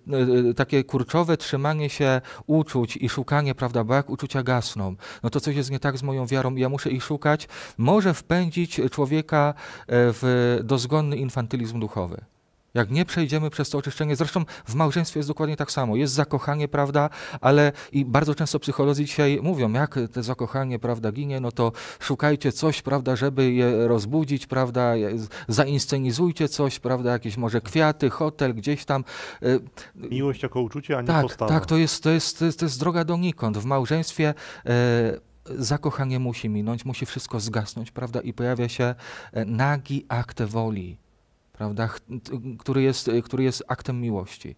y, takie kurczowe trzymanie się uczuć i szukanie, prawda, bo jak uczucia gasną, no to coś jest nie tak z moją wiarą ja muszę ich szukać, może wpędzić człowieka e, w dozgonny infantylizm duchowy. Jak nie przejdziemy przez to oczyszczenie, zresztą w małżeństwie jest dokładnie tak samo. Jest zakochanie, prawda, ale i bardzo często psycholodzy dzisiaj mówią, jak to zakochanie, prawda, ginie, no to szukajcie coś, prawda, żeby je rozbudzić, prawda, zainscenizujcie coś, prawda, jakieś może kwiaty, hotel, gdzieś tam. Y, Miłość jako uczucie, a nie tak, postawa. Tak, to jest, to, jest, to, jest, to jest droga donikąd. W małżeństwie e, zakochanie musi minąć, musi wszystko zgasnąć, prawda, i pojawia się e, nagi akt woli prawda, który, jest, y, który jest aktem miłości.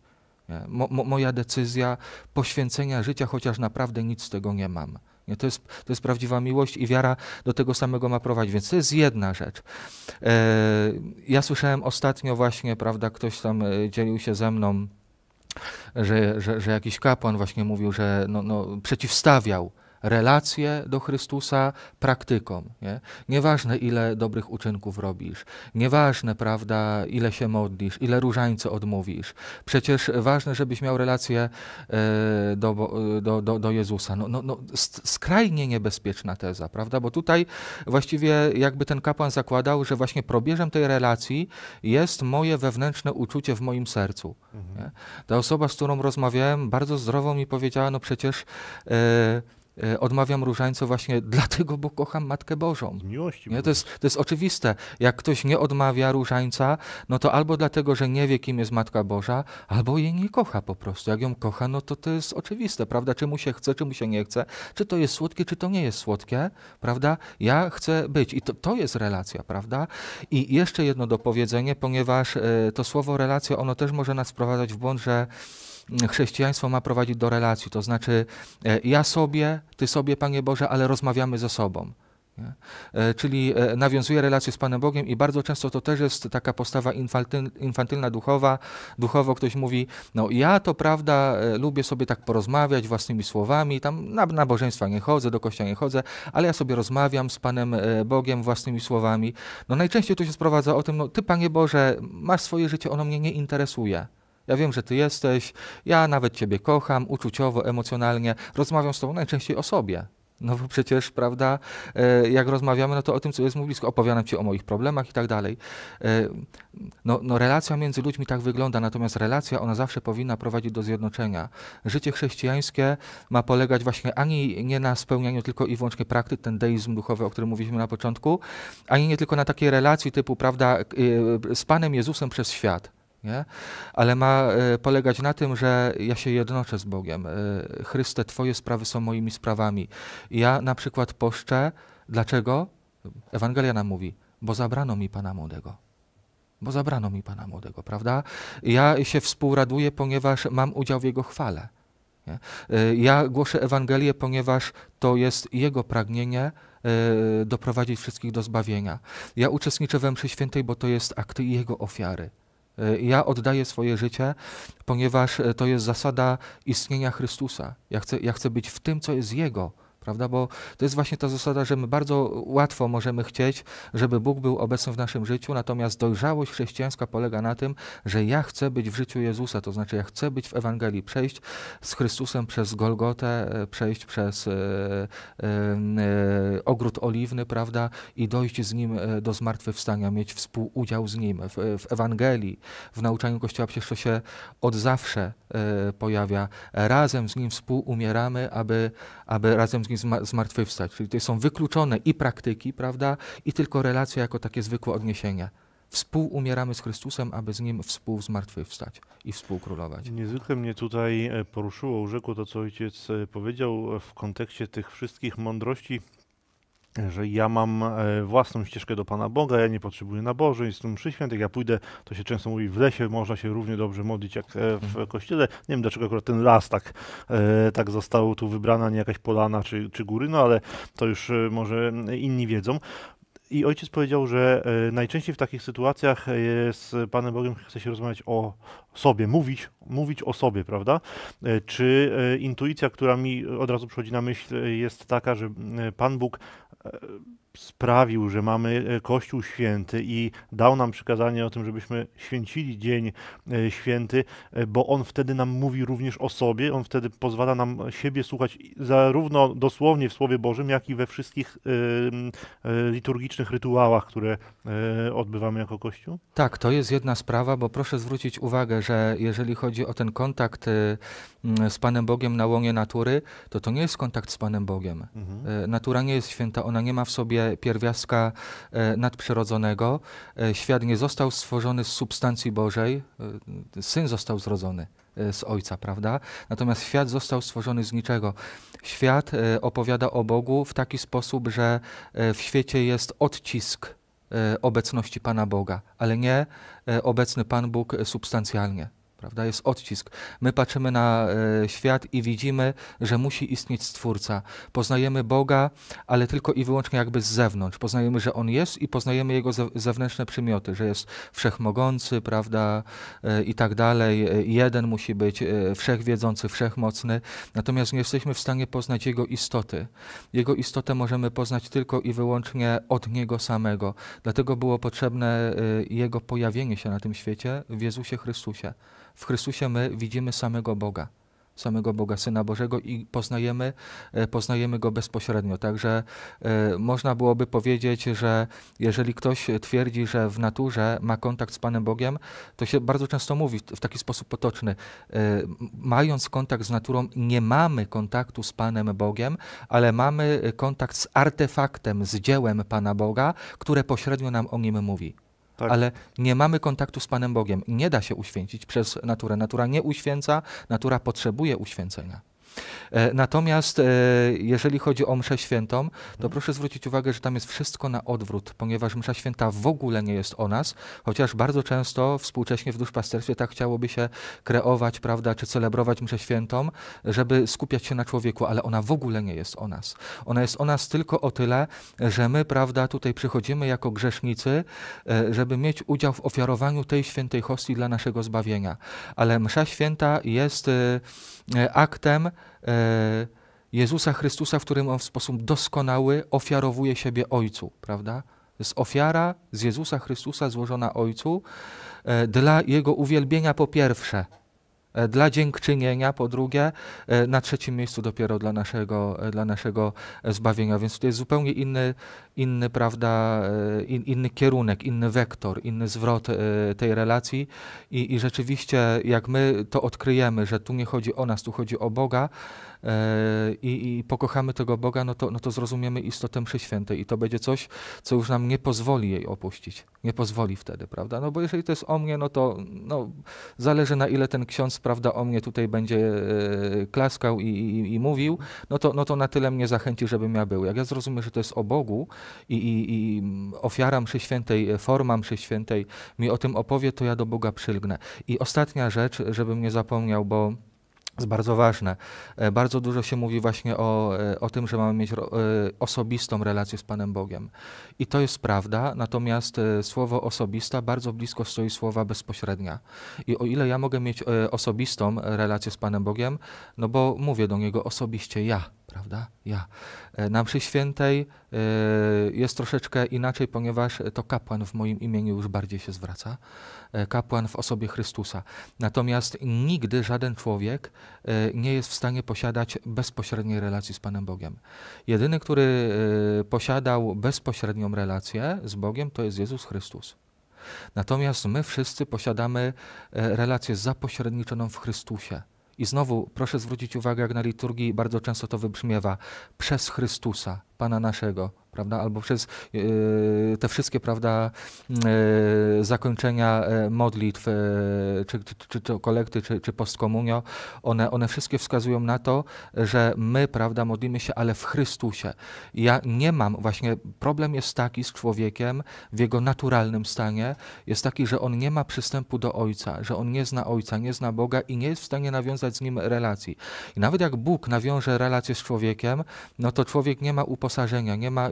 Mo, mo, moja decyzja poświęcenia życia, chociaż naprawdę nic z tego nie mam. Nie? To, jest, to jest prawdziwa miłość i wiara do tego samego ma prowadzić, więc to jest jedna rzecz. E, ja słyszałem ostatnio właśnie, prawda, ktoś tam e, dzielił się ze mną, że, że, że jakiś kapłan właśnie mówił, że no, no, przeciwstawiał relację do Chrystusa praktyką. Nie? Nieważne, ile dobrych uczynków robisz, nieważne, prawda, ile się modlisz, ile różańce odmówisz. Przecież ważne, żebyś miał relację y, e, do, do, do, do, Jezusa. No, no, no, skrajnie niebezpieczna teza, prawda? Bo tutaj właściwie jakby ten kapłan zakładał, że właśnie probierzem tej relacji jest moje wewnętrzne uczucie w moim sercu. Mhm. Ta osoba, z którą rozmawiałem, bardzo zdrowo mi powiedziała, no przecież y, E, odmawiam różańca właśnie dlatego, bo kocham Matkę Bożą. Z miłości. Nie? To, jest, to jest oczywiste. Jak ktoś nie odmawia różańca, no to albo dlatego, że nie wie, kim jest Matka Boża, albo jej nie kocha po prostu. Jak ją kocha, no to to jest oczywiste, prawda? Czy mu się chce, czy mu się nie chce, czy to jest słodkie, czy to nie jest słodkie, prawda? Ja chcę być i to, to jest relacja, prawda? I jeszcze jedno dopowiedzenie, ponieważ y, to słowo relacja, ono też może nas wprowadzać w błąd, że chrześcijaństwo ma prowadzić do relacji, to znaczy e, ja sobie, ty sobie, Panie Boże, ale rozmawiamy ze sobą. E, czyli e, nawiązuje relacje z Panem Bogiem i bardzo często to też jest taka postawa infantylna, duchowa. Duchowo ktoś mówi, no ja to prawda lubię sobie tak porozmawiać własnymi słowami, tam na nabożeństwa nie chodzę, do kościoła nie chodzę, ale ja sobie rozmawiam z Panem Bogiem własnymi słowami. No najczęściej to się sprowadza o tym, no Ty Panie Boże, masz swoje życie, ono mnie nie interesuje. Ja wiem, że Ty jesteś, ja nawet Ciebie kocham uczuciowo, emocjonalnie, rozmawiam z Tobą najczęściej o sobie. No bo przecież, prawda, e, jak rozmawiamy, no to o tym, co jest mu blisko, opowiadam ci o moich problemach i tak dalej. E, no, no relacja między ludźmi tak wygląda, natomiast relacja, ona zawsze powinna prowadzić do zjednoczenia. Życie chrześcijańskie ma polegać właśnie ani nie na spełnianiu tylko i wyłącznie praktyk, ten deizm duchowy, o którym mówiliśmy na początku, ani nie tylko na takiej relacji typu, prawda, e, z Panem Jezusem przez świat nie? ale ma e, polegać na tym, że ja się jednoczę z Bogiem. E, Chryste, Twoje sprawy są moimi sprawami. Ja na przykład poszczę. Dlaczego? Ewangelia nam mówi, bo zabrano mi Pana Młodego. Bo zabrano mi Pana Młodego, prawda? Ja się współraduję, ponieważ mam udział w Jego chwale. Nie? E, ja głoszę Ewangelię, ponieważ to jest Jego pragnienie, doprowadzić wszystkich do zbawienia. Ja uczestniczę we mszy świętej, bo to jest akt Jego ofiary. Y, ja oddaję swoje życie, ponieważ y, to jest zasada istnienia Chrystusa. Ja chcę, ja chcę być w tym, co jest Jego prawda? Bo to jest właśnie ta zasada, że my bardzo łatwo możemy chcieć, żeby Bóg był obecny w naszym życiu, natomiast dojrzałość chrześcijańska polega na tym, że ja chcę być w życiu Jezusa, to znaczy ja chcę być w Ewangelii, przejść z Chrystusem przez Golgotę, e, przejść przez e, e, e, ogród oliwny, prawda? I dojść z Nim e, do zmartwychwstania, mieć współudział z Nim w, w Ewangelii, w nauczaniu Kościoła, przecież to się od zawsze pojawia. Razem z Nim współumieramy, aby, aby razem z później zmartwychwstać. Czyli to są wykluczone i praktyki, prawda, i tylko relacja jako takie zwykłe odniesienie. Współumieramy z Chrystusem, aby z Nim współzmartwychwstać i współkrólować. Niezwykle mnie tutaj e, poruszyło, urzekło to, co ojciec e, powiedział w kontekście tych wszystkich mądrości, że ja mam e, własną ścieżkę do Pana Boga, ja nie potrzebuję nabożeństw, przy świętych, ja pójdę, to się często mówi, w lesie można się równie dobrze modlić jak e, w mhm. kościele. Nie wiem, dlaczego akurat ten las tak, e, tak został tu wybrana, nie jakaś polana czy, czy góry, no ale to już może inni wiedzą. I ojciec powiedział, że e, najczęściej w takich sytuacjach e, z Panem Bogiem chce się rozmawiać o sobie, mówić, mówić o sobie, prawda? E, czy intuicja, która mi od razu przychodzi na myśl, jest taka, że Pan Bóg sprawił, że mamy e, Kościół święty i dał nam przykazanie o tym, żebyśmy święcili Dzień e, Święty, e, bo On wtedy nam mówi również o sobie, On wtedy pozwala nam siebie słuchać zarówno dosłownie w Słowie Bożym, jak i we wszystkich liturgicznych rytuałach, które odbywamy jako Kościół? Tak, to jest jedna sprawa, bo proszę zwrócić uwagę, że jeżeli chodzi o ten kontakt z Panem Bogiem na łonie natury, to to nie jest kontakt z Panem Bogiem. Mhm. Natura nie jest święta, ona nie ma w sobie pierwiastka e, nadprzyrodzonego. E, świat nie został stworzony z substancji Bożej, e, syn został zrodzony z Ojca, prawda? Natomiast świat został stworzony z niczego. Świat opowiada o Bogu w taki sposób, że w świecie jest odcisk obecności Pana Boga, ale nie obecny Pan Bóg substancjalnie prawda? Jest odcisk. My patrzymy na e, świat i widzimy, że musi istnieć Stwórca. Poznajemy Boga, ale tylko i wyłącznie jakby z zewnątrz. Poznajemy, że On jest i poznajemy Jego ze zewnętrzne przymioty, że jest wszechmogący, prawda, y, i tak dalej. E, jeden musi być, wszechwiedzący, wszechmocny. Natomiast nie jesteśmy w stanie poznać Jego istoty. Jego istotę możemy poznać tylko i wyłącznie od Niego samego. Dlatego było potrzebne Jego pojawienie się na tym świecie w Jezusie Chrystusie. W Chrystusie my widzimy samego Boga, samego Boga, Syna Bożego i poznajemy, e, poznajemy Go bezpośrednio. Także e, można byłoby powiedzieć, że jeżeli ktoś twierdzi, że w naturze ma kontakt z Panem Bogiem, to się bardzo często mówi w taki sposób potoczny. E, mając kontakt z naturą, nie mamy kontaktu z Panem Bogiem, ale mamy kontakt z artefaktem, z dziełem Pana Boga, które pośrednio nam o nim mówi tak. ale nie mamy kontaktu z Panem Bogiem. Nie da się uświęcić przez naturę. Natura nie uświęca, natura potrzebuje uświęcenia. E, natomiast e, jeżeli chodzi o mszę świętą, to mhm. proszę zwrócić uwagę, że tam jest wszystko na odwrót, ponieważ msza święta w ogóle nie jest o nas, chociaż bardzo często współcześnie w duszpasterstwie tak chciałoby się kreować, prawda, czy celebrować mszę świętą, żeby skupiać się na człowieku, ale ona w ogóle nie jest o nas. Ona jest o nas tylko o tyle, że my, prawda, tutaj przychodzimy jako grzesznicy, e, żeby mieć udział w ofiarowaniu tej świętej hostii dla naszego zbawienia. Ale msza święta jest E, aktem e, Jezusa Chrystusa, w którym on w sposób doskonały ofiarowuje siebie Ojcu, prawda? jest ofiara z Jezusa Chrystusa złożona Ojcu e, dla Jego uwielbienia po pierwsze, E, dla dziękczynienia, po drugie, e, na trzecim miejscu dopiero dla naszego, e, dla naszego zbawienia. Więc to jest zupełnie inny, inny, prawda, in, inny kierunek, inny wektor, inny zwrot tej relacji. I, I rzeczywiście, jak my to odkryjemy, że tu nie chodzi o nas, tu chodzi o Boga, E, i, i pokochamy tego Boga, no to, no to zrozumiemy istotę mszy świętej i to będzie coś, co już nam nie pozwoli jej opuścić. Nie pozwoli wtedy, prawda? No bo jeżeli to jest o mnie, no to no, zależy na ile ten ksiądz, prawda, o mnie tutaj będzie e, klaskał i, i, i mówił, no to, no to na tyle mnie zachęci, żebym ja był. Jak ja zrozumiem, że to jest o Bogu i, i, i ofiara mszy świętej, e, forma mszy świętej mi o tym opowie, to ja do Boga przylgnę. I ostatnia rzecz, żebym nie zapomniał, bo jest bardzo ważne. E, bardzo dużo się mówi właśnie o, e, o tym, że mamy mieć e, osobistą relację z Panem Bogiem. I to jest prawda, natomiast słowo osobista bardzo blisko stoi słowa bezpośrednia. I o ile ja mogę mieć osobistą relację z Panem Bogiem, no bo mówię do Niego osobiście ja prawda? Ja. E, na mszy świętej e, jest troszeczkę inaczej, ponieważ e, to kapłan w moim imieniu już bardziej się zwraca. Kapłan w osobie Chrystusa. Natomiast nigdy żaden człowiek nie jest w stanie posiadać bezpośredniej relacji z Panem Bogiem. Jedyny, który posiadał bezpośrednią relację z Bogiem, to jest Jezus Chrystus. Natomiast my wszyscy posiadamy relację zapośredniczoną w Chrystusie. I znowu proszę zwrócić uwagę, jak na liturgii bardzo często to wybrzmiewa przez Chrystusa, Pana naszego, prawda? Albo przez e, te wszystkie, prawda, e, zakończenia e, modlitw, czy, czy, czy, kolekty, czy, czy postkomunio, one, one wszystkie wskazują na to, że my, prawda, modlimy się, ale w Chrystusie. Ja nie mam, właśnie problem jest taki z człowiekiem w jego naturalnym stanie, jest taki, że on nie ma przystępu do Ojca, że on nie zna Ojca, nie zna Boga i nie jest w stanie nawiązać z Nim relacji. I nawet jak Bóg nawiąże relację z człowiekiem, no to człowiek nie ma upo uposażenia, nie ma,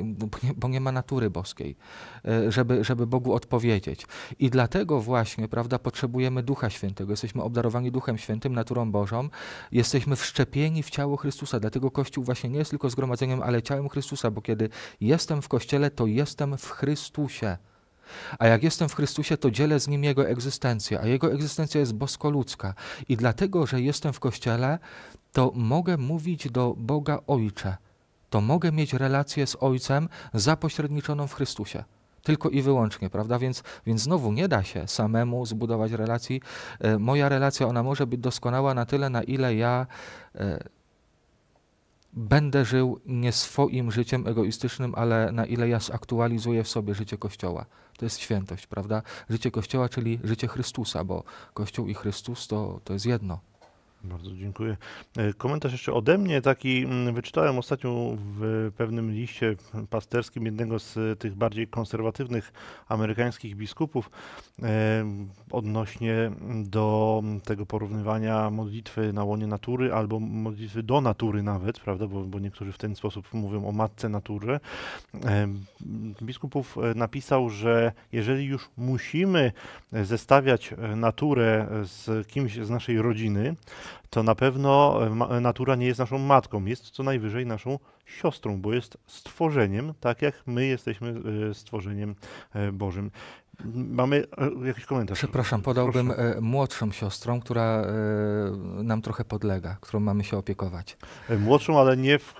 bo nie ma natury boskiej, e, żeby, żeby Bogu odpowiedzieć. I dlatego właśnie, prawda, potrzebujemy Ducha Świętego. Jesteśmy obdarowani Duchem Świętym, naturą Bożą. Jesteśmy wszczepieni w ciało Chrystusa. Dlatego Kościół właśnie nie jest tylko zgromadzeniem, ale ciałem Chrystusa, bo kiedy jestem w Kościele, to jestem w Chrystusie. A jak jestem w Chrystusie, to dzielę z Nim Jego egzystencję, a Jego egzystencja jest boskoludzka. I dlatego, że jestem w Kościele, to mogę mówić do Boga Ojcze to mogę mieć relację z Ojcem zapośredniczoną w Chrystusie. Tylko i wyłącznie, prawda? Więc, więc znowu nie da się samemu zbudować relacji. E, moja relacja, ona może być doskonała na tyle, na ile ja e, będę żył nie swoim życiem egoistycznym, ale na ile ja zaktualizuję w sobie życie Kościoła. To jest świętość, prawda? Życie Kościoła, czyli życie Chrystusa, bo Kościół i Chrystus to, to jest jedno. Bardzo dziękuję. E, komentarz jeszcze ode mnie. Taki mm, wyczytałem ostatnio w pewnym liście pasterskim jednego z tych bardziej konserwatywnych amerykańskich biskupów e, odnośnie do tego porównywania modlitwy na łonie natury albo modlitwy do natury nawet, prawda, bo, bo niektórzy w ten sposób mówią o matce naturze. E, biskupów napisał, że jeżeli już musimy zestawiać naturę z kimś z naszej rodziny, to na pewno e, natura nie jest naszą matką, jest co najwyżej naszą siostrą, bo jest stworzeniem, tak jak my jesteśmy e, stworzeniem e, Bożym. Mamy e, jakiś komentarz. Przepraszam, podałbym Proszę. E, młodszą siostrą, która e, nam trochę podlega, którą mamy się opiekować. Młodszą, ale nie w,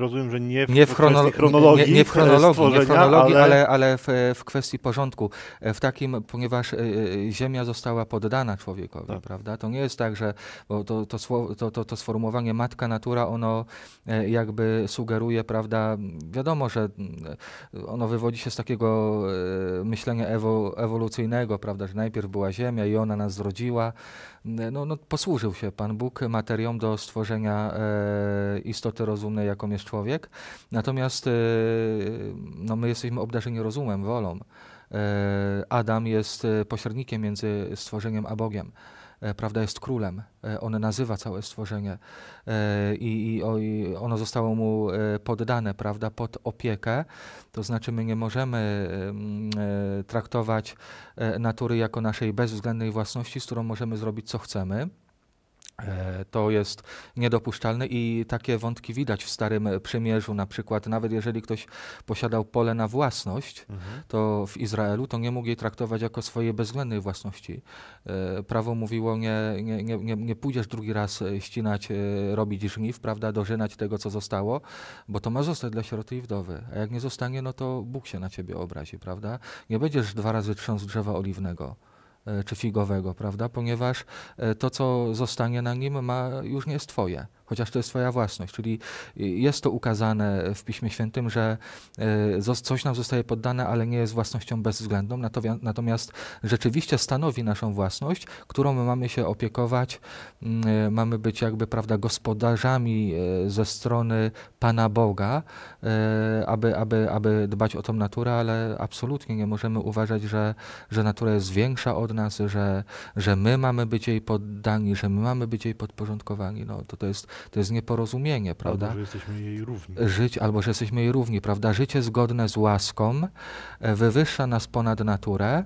rozumiem, że nie w, nie w chronolo chronologii. Nie, nie, w chronologii, nie w chronologii ale, ale w, w, kwestii porządku. W takim, ponieważ ziemia została poddana człowiekowi, tak. prawda? To nie jest tak, że bo to, to, to, to, to sformułowanie matka natura, ono jakby sugeruje, prawda? Wiadomo, że mm, ono wywodzi się z takiego myślenia ewolucyjnego, ewolucyjnego, prawda, że najpierw była Ziemia i ona nas zrodziła. No, no, posłużył się Pan Bóg materią do stworzenia e, istoty rozumnej, jaką jest człowiek. Natomiast e, no, my jesteśmy obdarzeni rozumem, wolą. E, Adam jest e, pośrednikiem między stworzeniem a Bogiem. E, prawda, jest królem. E, on nazywa całe stworzenie e, i, i ono zostało mu poddane, prawda, pod opiekę. To znaczy my nie możemy traktować natury jako naszej bezwzględnej własności, z którą możemy zrobić co chcemy. E, to jest niedopuszczalne i takie wątki widać w Starym Przymierzu. Na przykład, nawet jeżeli ktoś posiadał pole na własność, mhm. to w Izraelu to nie mógł jej traktować jako swojej bezwzględnej własności. E, prawo mówiło, nie, nie, nie, nie pójdziesz drugi raz e, ścinać, robić żniw, prawda, dożynać tego, co zostało, bo to ma zostać dla sieroty i wdowy. A jak nie zostanie, no to Bóg się na ciebie obrazi, prawda? Nie będziesz dwa razy trząsł drzewa oliwnego. E, czy figowego, prawda? Ponieważ e, to, co zostanie na nim, ma, już nie jest twoje chociaż to jest Twoja własność. Czyli jest to ukazane w Piśmie Świętym, że e, coś nam zostaje poddane, ale nie jest własnością bezwzględną, natomiast rzeczywiście stanowi naszą własność, którą my mamy się opiekować, e, mamy być jakby, prawda, gospodarzami e, ze strony Pana Boga, aby, aby, aby dbać o tą naturę, ale absolutnie nie możemy uważać, że, że natura jest większa od nas, że, że my mamy być jej poddani, że my mamy być jej podporządkowani. No, to, to jest to jest nieporozumienie, prawda? Albo, że jesteśmy jej równi. Żyć, albo, że jesteśmy jej równi, prawda? Życie zgodne z łaską e, wywyższa nas ponad naturę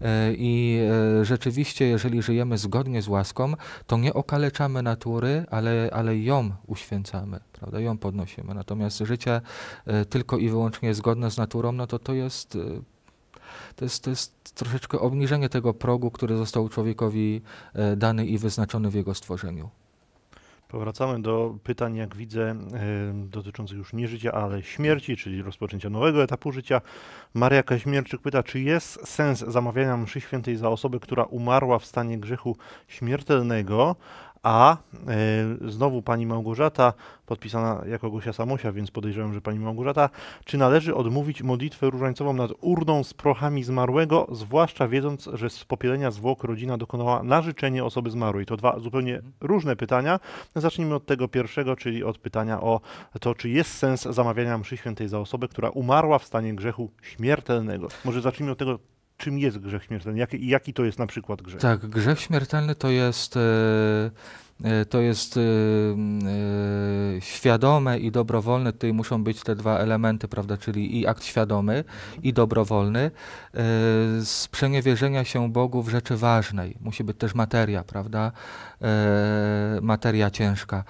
e, i e, rzeczywiście, jeżeli żyjemy zgodnie z łaską, to nie okaleczamy natury, ale, ale ją uświęcamy, prawda? Ją podnosimy. Natomiast życie tylko i wyłącznie zgodne z naturą, no to to jest to jest, to jest troszeczkę obniżenie tego progu, który został człowiekowi dany i wyznaczony w jego stworzeniu. Powracamy do pytań, jak widzę, e, dotyczących już nie życia, ale śmierci, czyli rozpoczęcia nowego etapu życia. Maria Kaźmierczyk pyta, czy jest sens zamawiania mszy świętej za osobę, która umarła w stanie grzechu śmiertelnego, a y, znowu pani Małgorzata, podpisana jako Gosia Samosia, więc podejrzewam, że pani Małgorzata, czy należy odmówić modlitwę różańcową nad urną z prochami zmarłego, zwłaszcza wiedząc, że z popielenia zwłok rodzina dokonała na życzenie osoby zmarłej? To dwa zupełnie mhm. różne pytania. Zacznijmy od tego pierwszego, czyli od pytania o to, czy jest sens zamawiania mszy świętej za osobę, która umarła w stanie grzechu śmiertelnego. Może zacznijmy od tego czym jest grzech śmiertelny? Jaki, jaki to jest na przykład grzech? Tak, grzech śmiertelny to jest e, E, to jest e, e, świadome i dobrowolne. Tutaj muszą być te dwa elementy, prawda, czyli i akt świadomy, i dobrowolny. sprzeniewierzenia się Bogu w rzeczy ważnej. Musi być też materia, prawda, materia ciężka.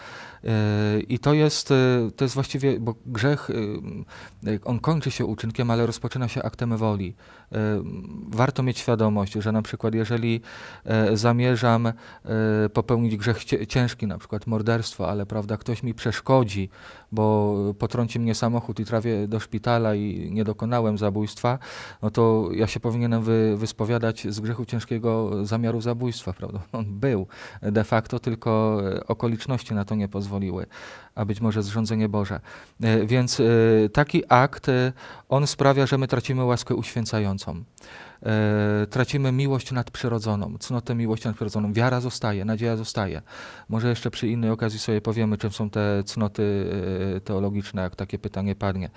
I to jest, to jest właściwie, bo grzech, on kończy się uczynkiem, ale rozpoczyna się aktem woli. Warto mieć świadomość, że na przykład jeżeli zamierzam popełnić grzech ciężki, na przykład morderstwo, ale prawda, ktoś mi przeszkodzi, bo potrąci mnie samochód i trawię do szpitala i nie dokonałem zabójstwa, no to ja się powinienem wy, wyspowiadać z grzechu ciężkiego zamiaru zabójstwa, prawda? On był de facto, tylko e, okoliczności na to nie pozwoliły, a być może zrządzenie Boże. E, więc e, taki akt, on sprawia, że my tracimy łaskę uświęcającą e, tracimy miłość nadprzyrodzoną, cnotę miłości nadprzyrodzoną. Wiara zostaje, nadzieja zostaje. Może jeszcze przy innej okazji sobie powiemy, czym są te cnoty e, teologiczne, jak takie pytanie padnie.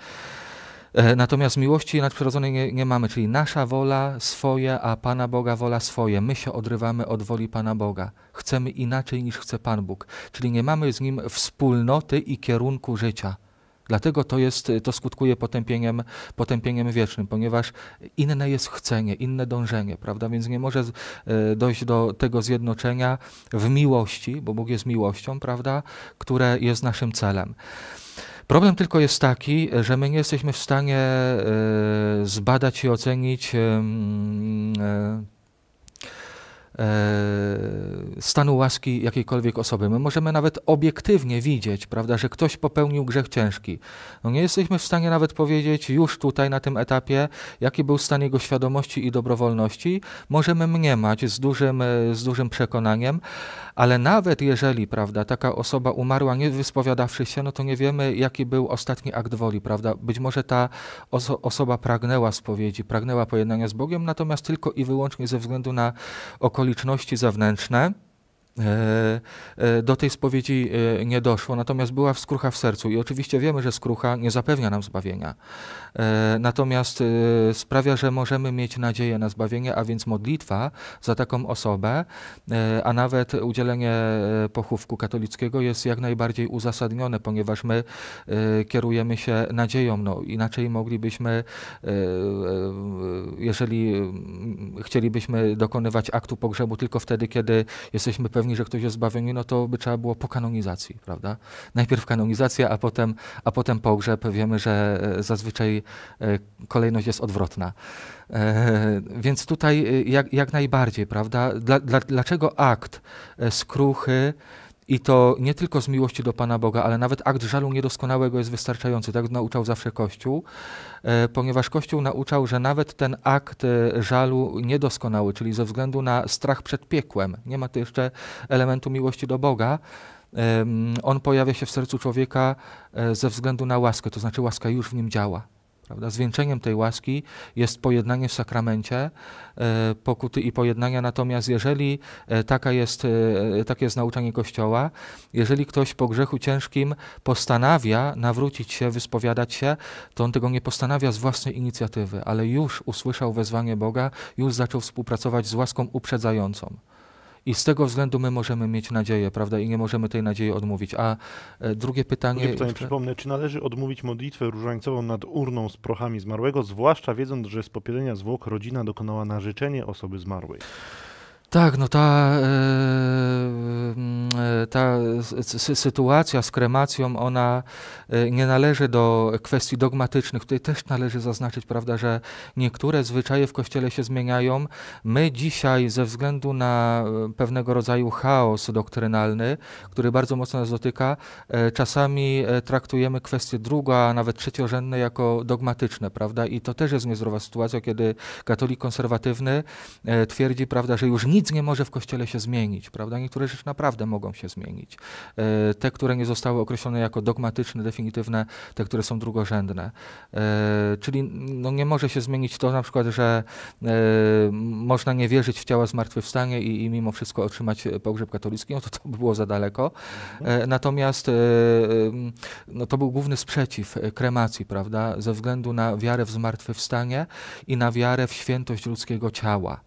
E, natomiast miłości nadprzyrodzonej nie, nie, mamy, czyli nasza wola swoje, a Pana Boga wola swoje. My się odrywamy od woli Pana Boga. Chcemy inaczej niż chce Pan Bóg. Czyli nie mamy z Nim wspólnoty i kierunku życia. Dlatego to, jest, to skutkuje potępieniem, potępieniem wiecznym, ponieważ inne jest chcenie, inne dążenie, prawda? Więc nie może e, dojść do tego zjednoczenia w miłości, bo Bóg jest miłością, prawda? Które jest naszym celem. Problem tylko jest taki, że my nie jesteśmy w stanie e, zbadać i ocenić e, E, stanu łaski jakiejkolwiek osoby. My możemy nawet obiektywnie widzieć, prawda, że ktoś popełnił grzech ciężki. No nie jesteśmy w stanie nawet powiedzieć już tutaj na tym etapie, jaki był stan jego świadomości i dobrowolności. Możemy mniemać z dużym, e, z dużym przekonaniem, ale nawet jeżeli prawda, taka osoba umarła nie wyspowiadawszy się, no to nie wiemy, jaki był ostatni akt woli. Prawda. Być może ta oso osoba pragnęła spowiedzi, pragnęła pojednania z Bogiem, natomiast tylko i wyłącznie ze względu na okoliczności okoliczności zewnętrzne E, e, do tej spowiedzi e, nie doszło, natomiast była skrucha w sercu i oczywiście wiemy, że skrucha nie zapewnia nam zbawienia. Natomiast sprawia, że możemy mieć nadzieję na zbawienie, a więc modlitwa za taką osobę, a nawet udzielenie pochówku katolickiego jest jak najbardziej uzasadnione, ponieważ my kierujemy się nadzieją. No, inaczej moglibyśmy, jeżeli mm, chcielibyśmy dokonywać aktu pogrzebu tylko wtedy, kiedy jesteśmy pewni, pewni, że ktoś jest zbawiony, no to by trzeba było po kanonizacji, prawda? Najpierw kanonizacja, a potem, a potem pogrzeb. Wiemy, że e, zazwyczaj e, kolejność jest odwrotna. E, więc tutaj jak, jak najbardziej, prawda? Dla, dla, dlaczego akt skruchy, i to nie tylko z miłości do Pana Boga, ale nawet akt żalu niedoskonałego jest wystarczający. Tak nauczał zawsze Kościół, e, ponieważ Kościół nauczał, że nawet ten akt e, żalu niedoskonały, czyli ze względu na strach przed piekłem, nie ma tu jeszcze elementu miłości do Boga, on pojawia się w sercu człowieka e, ze względu na łaskę, to znaczy łaska już w nim działa. Prawda? Zwieńczeniem tej łaski jest pojednanie w sakramencie e, pokuty i pojednania. Natomiast jeżeli e, taka jest, e, takie jest nauczanie Kościoła, jeżeli ktoś po grzechu ciężkim postanawia nawrócić się, wyspowiadać się, to on tego nie postanawia z własnej inicjatywy, ale już usłyszał wezwanie Boga, już zaczął współpracować z łaską uprzedzającą. I z tego względu my możemy mieć nadzieję, prawda? I nie możemy tej nadziei odmówić. A e, drugie pytanie. Drugie pytanie, przypomnę, czy należy odmówić modlitwę różańcową nad urną z prochami zmarłego, zwłaszcza wiedząc, że z popielenia zwłok rodzina dokonała na życzenie osoby zmarłej? Tak, no ta, e, e, ta sytuacja z kremacją, ona e, nie należy do kwestii dogmatycznych. Tutaj też należy zaznaczyć, prawda, że niektóre zwyczaje w Kościele się zmieniają. My dzisiaj ze względu na pewnego rodzaju chaos doktrynalny, który bardzo mocno nas dotyka, czasami traktujemy kwestie druga, a nawet trzeciorzędne jako dogmatyczne, prawda? I to też jest niezdrowa sytuacja, kiedy katolik konserwatywny twierdzi, prawda, że już nic nic nie może w Kościele się zmienić, prawda? Niektóre rzeczy naprawdę mogą się zmienić. E, te, które nie zostały określone jako dogmatyczne, definitywne, te, które są drugorzędne. E, czyli no, nie może się zmienić to na przykład, że e, można nie wierzyć w ciała zmartwychwstanie i, i mimo wszystko otrzymać pogrzeb katolicki, no to to by było za daleko. Mhm. Natomiast no, to był główny sprzeciw kremacji, prawda? Ze względu na wiarę w zmartwychwstanie i na wiarę w świętość ludzkiego ciała.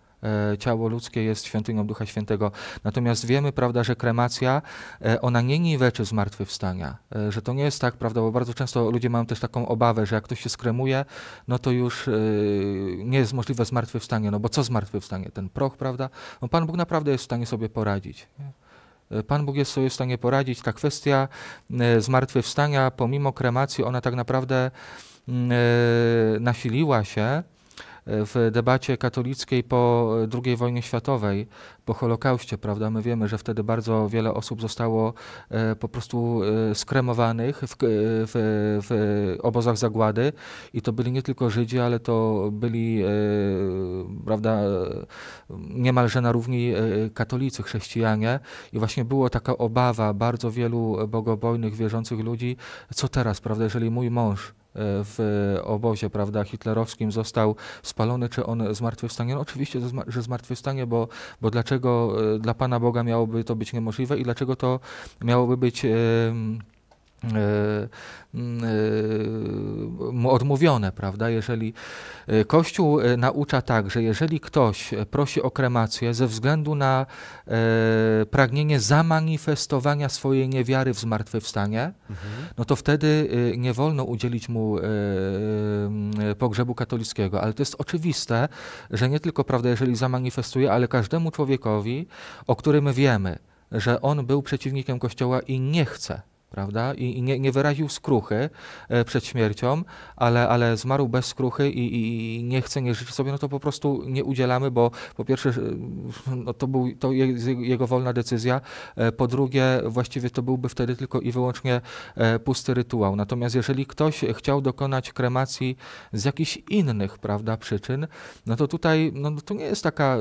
E, ciało ludzkie jest świątynią Ducha Świętego. Natomiast wiemy, prawda, że kremacja, e, ona nie niweczy zmartwychwstania, e, że to nie jest tak, prawda, bo bardzo często ludzie mają też taką obawę, że jak ktoś się skremuje, no to już nie jest możliwe zmartwychwstanie, no bo co zmartwychwstanie? Ten proch, prawda? No Pan Bóg naprawdę jest w stanie sobie poradzić. Pan Bóg jest sobie w stanie poradzić. Ta kwestia zmartwychwstania, pomimo kremacji, ona tak naprawdę mm, nasiliła się w debacie katolickiej po II wojnie światowej, po Holokauście, prawda? My wiemy, że wtedy bardzo wiele osób zostało e, po prostu e, skremowanych w, w, w obozach zagłady i to byli nie tylko Żydzi, ale to byli, e, prawda, niemalże na równi katolicy, chrześcijanie i właśnie była taka obawa bardzo wielu bogobojnych, wierzących ludzi, co teraz, prawda, jeżeli mój mąż w obozie prawda, hitlerowskim został spalony, czy on zmartwychwstanie? No oczywiście, że zmartwychwstanie, bo, bo dlaczego e, dla Pana Boga miałoby to być niemożliwe i dlaczego to miałoby być... Yy, E, e, odmówione, prawda? Jeżeli e, Kościół naucza tak, że jeżeli ktoś prosi o kremację ze względu na pragnienie zamanifestowania swojej niewiary w zmartwychwstanie, mhm. no to wtedy nie wolno udzielić mu pogrzebu katolickiego. Ale to jest oczywiste, że nie tylko, prawda, jeżeli zamanifestuje, ale każdemu człowiekowi, o którym wiemy, że on był przeciwnikiem Kościoła i nie chce prawda? I, i nie, nie, wyraził skruchy e, przed śmiercią, ale, ale zmarł bez skruchy i, i, nie chce nie żyć sobie, no to po prostu nie udzielamy, bo po pierwsze e, no to, był, to jego wolna decyzja, e, po drugie właściwie to byłby wtedy tylko i wyłącznie pusty rytuał. Natomiast jeżeli ktoś chciał dokonać kremacji z jakichś innych, prawda, przyczyn, no to tutaj no, to nie jest taka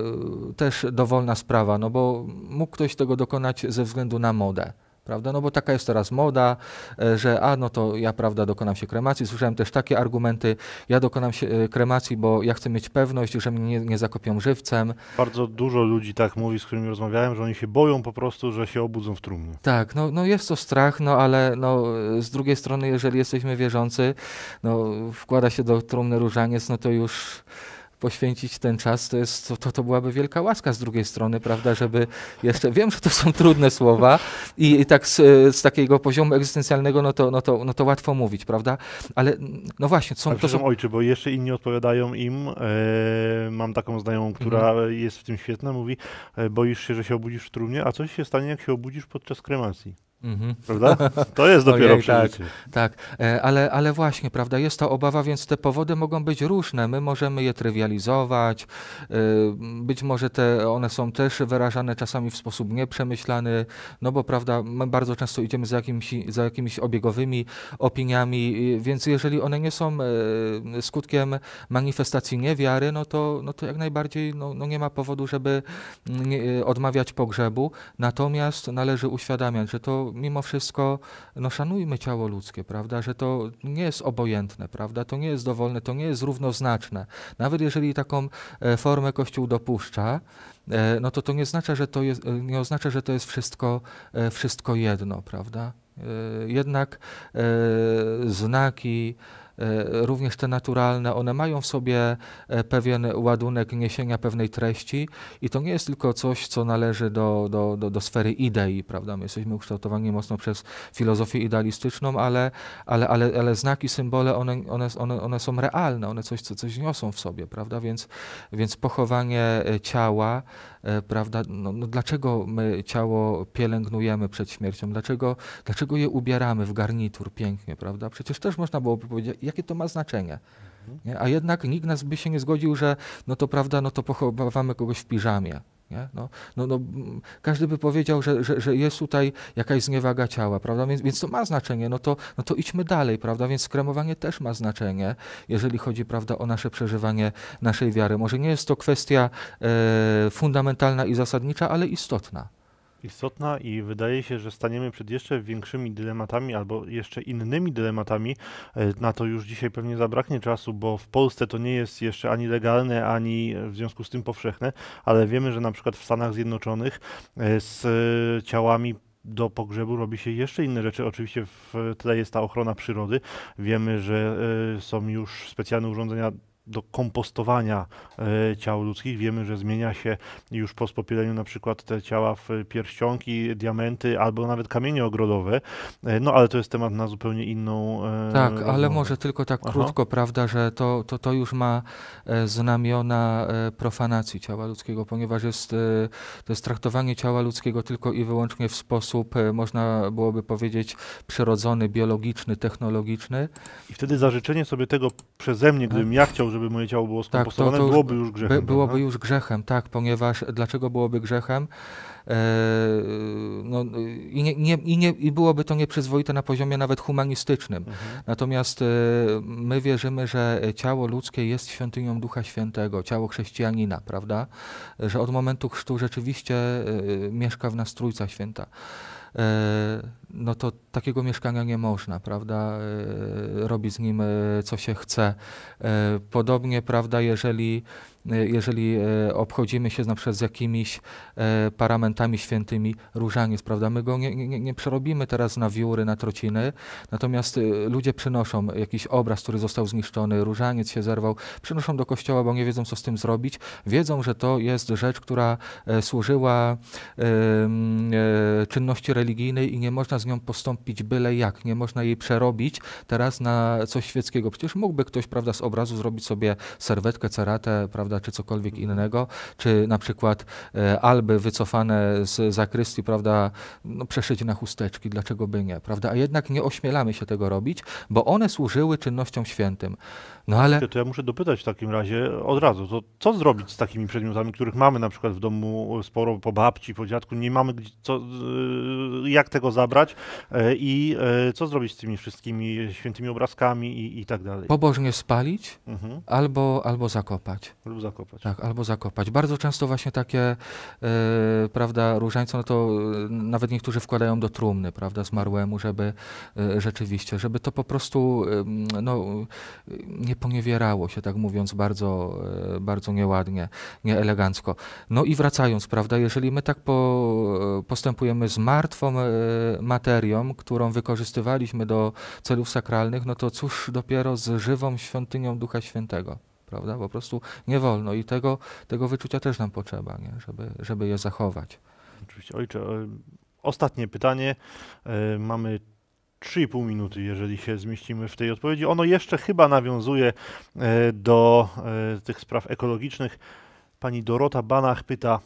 też dowolna sprawa, no bo mógł ktoś tego dokonać ze względu na modę. Prawda? No bo taka jest teraz moda, e, że a no to ja prawda dokonam się kremacji. Słyszałem też takie argumenty, ja dokonam się e, kremacji, bo ja chcę mieć pewność, że mnie nie, nie zakopią żywcem. Bardzo dużo ludzi tak mówi, z którymi rozmawiałem, że oni się boją po prostu, że się obudzą w trumnie. Tak, no, no jest to strach, no ale no, z drugiej strony, jeżeli jesteśmy wierzący, no, wkłada się do trumny różaniec, no to już poświęcić ten czas, to, jest, to, to, byłaby wielka łaska z drugiej strony, prawda, żeby jeszcze, wiem, że to są trudne słowa i, i tak z, z, takiego poziomu egzystencjalnego, no to, no, to, no to łatwo mówić, prawda, ale no właśnie, są... to są ojczy, bo jeszcze inni odpowiadają im, e, mam taką znajomą, która mhm. jest w tym świetna, mówi, e, boisz się, że się obudzisz w trumnie, a co się stanie, jak się obudzisz podczas kremacji? Mhm. Prawda? To jest tak, dopiero Ojej, przeżycie. Tak, tak. tak. E, ale, ale właśnie, prawda, jest ta obawa, więc te powody mogą być różne. My możemy je trywializować, e, być może te, one są też wyrażane czasami w sposób nieprzemyślany, no bo prawda, my bardzo często idziemy za jakimiś, za jakimiś obiegowymi opiniami, więc jeżeli one nie są e, skutkiem manifestacji niewiary, no to, no to jak najbardziej no, no nie ma powodu, żeby mm, odmawiać pogrzebu, natomiast należy uświadamiać, że to mimo wszystko no, szanujmy ciało ludzkie, prawda, że to nie jest obojętne, prawda, to nie jest dowolne, to nie jest równoznaczne. Nawet jeżeli taką e, formę Kościół dopuszcza, e, no to to nie oznacza, że to jest, e, nie oznacza, że to jest wszystko, e, wszystko jedno, prawda. E, jednak e, znaki, E, również te naturalne, one mają w sobie e, pewien ładunek niesienia pewnej treści i to nie jest tylko coś, co należy do, do, do, do sfery idei, prawda? My jesteśmy ukształtowani mocno przez filozofię idealistyczną, ale, ale, ale, ale znaki, symbole, one, one, one, one są realne, one coś, coś niosą w sobie, prawda? Więc, więc pochowanie e, ciała, prawda? No, no dlaczego my ciało pielęgnujemy przed śmiercią? Dlaczego, dlaczego je ubieramy w garnitur pięknie, prawda? Przecież też można byłoby powiedzieć, jakie to ma znaczenie. Mhm. Nie? A jednak nikt nas by się nie zgodził, że no to prawda, no to pochowamy kogoś w piżamie. Nie? No, no, no, każdy by powiedział, że, że, że jest tutaj jakaś zniewaga ciała, prawda? Więc, więc to ma znaczenie, no to, no to idźmy dalej, prawda? Więc skremowanie też ma znaczenie, jeżeli chodzi prawda, o nasze przeżywanie naszej wiary. Może nie jest to kwestia e, fundamentalna i zasadnicza, ale istotna istotna i wydaje się, że staniemy przed jeszcze większymi dylematami albo jeszcze innymi dylematami. E, na to już dzisiaj pewnie zabraknie czasu, bo w Polsce to nie jest jeszcze ani legalne, ani w związku z tym powszechne, ale wiemy, że na przykład w Stanach Zjednoczonych e, z ciałami do pogrzebu robi się jeszcze inne rzeczy. Oczywiście w tle jest ta ochrona przyrody. Wiemy, że e, są już specjalne urządzenia do kompostowania e, ciał ludzkich. Wiemy, że zmienia się już po spopieleniu na przykład te ciała w pierścionki, diamenty albo nawet kamienie ogrodowe. E, no ale to jest temat na zupełnie inną. E, tak, rozmowę. ale może tylko tak Aha. krótko, prawda, że to, to, to już ma znamiona profanacji ciała ludzkiego, ponieważ jest, to jest traktowanie ciała ludzkiego tylko i wyłącznie w sposób, można byłoby powiedzieć, przyrodzony, biologiczny, technologiczny. I wtedy zażyczenie sobie tego przeze mnie, gdybym ja chciał, żeby moje ciało było skompostowane, tak, to, to byłoby już grzechem. By, tak, byłoby no. już grzechem, tak, ponieważ dlaczego byłoby grzechem? E, no, i, nie, nie, i, nie, I byłoby to nieprzyzwoite na poziomie nawet humanistycznym. Mhm. Natomiast e, my wierzymy, że ciało ludzkie jest świątynią Ducha Świętego, ciało chrześcijanina, prawda? Że od momentu chrztu rzeczywiście e, mieszka w nas Trójca Święta. E, no to takiego mieszkania nie można, prawda? E, Robić z nim e, co się chce. Podobnie, prawda, jeżeli E, jeżeli e, obchodzimy się na przykład z jakimiś e, paramentami świętymi, różaniec, prawda, my go nie, nie, nie przerobimy teraz na wióry, na trociny, natomiast ludzie przynoszą jakiś obraz, który został zniszczony, różaniec się zerwał, przynoszą do kościoła, bo nie wiedzą, co z tym zrobić, wiedzą, że to jest rzecz, która służyła czynności religijnej i nie można z nią postąpić byle jak, nie można jej przerobić teraz na coś świeckiego. Przecież mógłby ktoś, prawda, z obrazu zrobić sobie serwetkę, ceratę, prawda, prawda, czy cokolwiek innego, czy na przykład e, alby wycofane z zakrystii, prawda, no, przeszyć na chusteczki, dlaczego by nie, prawda, a jednak nie ośmielamy się tego robić, bo one służyły czynnościom świętym. No ale... To ja muszę dopytać w takim razie od razu, to co zrobić z takimi przedmiotami, których mamy na przykład w domu sporo po babci, po dziadku, nie mamy co, y, jak tego zabrać e, i e, co zrobić z tymi wszystkimi świętymi obrazkami i, i tak dalej. Pobożnie spalić mhm. albo, albo zakopać. Albo zakopać. Tak, albo zakopać. Bardzo często właśnie takie, yy, prawda, różańce, no to nawet niektórzy wkładają do trumny, prawda, zmarłemu, żeby yy, rzeczywiście, żeby to po prostu, yy, no, nie nie poniewierało się, tak mówiąc bardzo, e, bardzo nieładnie, nieelegancko. No i wracając, prawda, jeżeli my tak po, postępujemy z martwą e, materią, którą wykorzystywaliśmy do celów sakralnych, no to cóż dopiero z żywą świątynią Ducha Świętego prawda? Po prostu nie wolno i tego, tego wyczucia też nam potrzeba, nie? Żeby, żeby je zachować. Oczywiście, ojcze, e, ostatnie pytanie. Mamy 3,5 minuty, jeżeli się zmieścimy w tej odpowiedzi. Ono jeszcze chyba nawiązuje e, do e, tych spraw ekologicznych. Pani Dorota Banach pyta,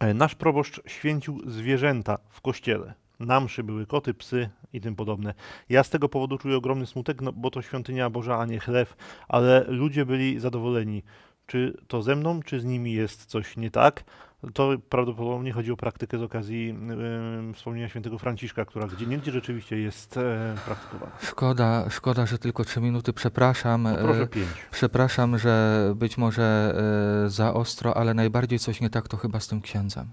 e, nasz proboszcz święcił zwierzęta w kościele. Na mszy były koty, psy i tym podobne. Ja z tego powodu czuję ogromny smutek, no, bo to świątynia Boża, a nie chlew, ale ludzie byli zadowoleni. Czy to ze mną, czy z nimi jest coś nie tak? To prawdopodobnie chodzi o praktykę z okazji wspomnienia świętego Franciszka, która gdzie niegdzie rzeczywiście jest e, praktykowana. Szkoda, szkoda, że tylko trzy minuty, przepraszam. No, proszę e, pięć. Przepraszam, że być może e, za ostro, ale najbardziej coś nie tak to chyba z tym księdzem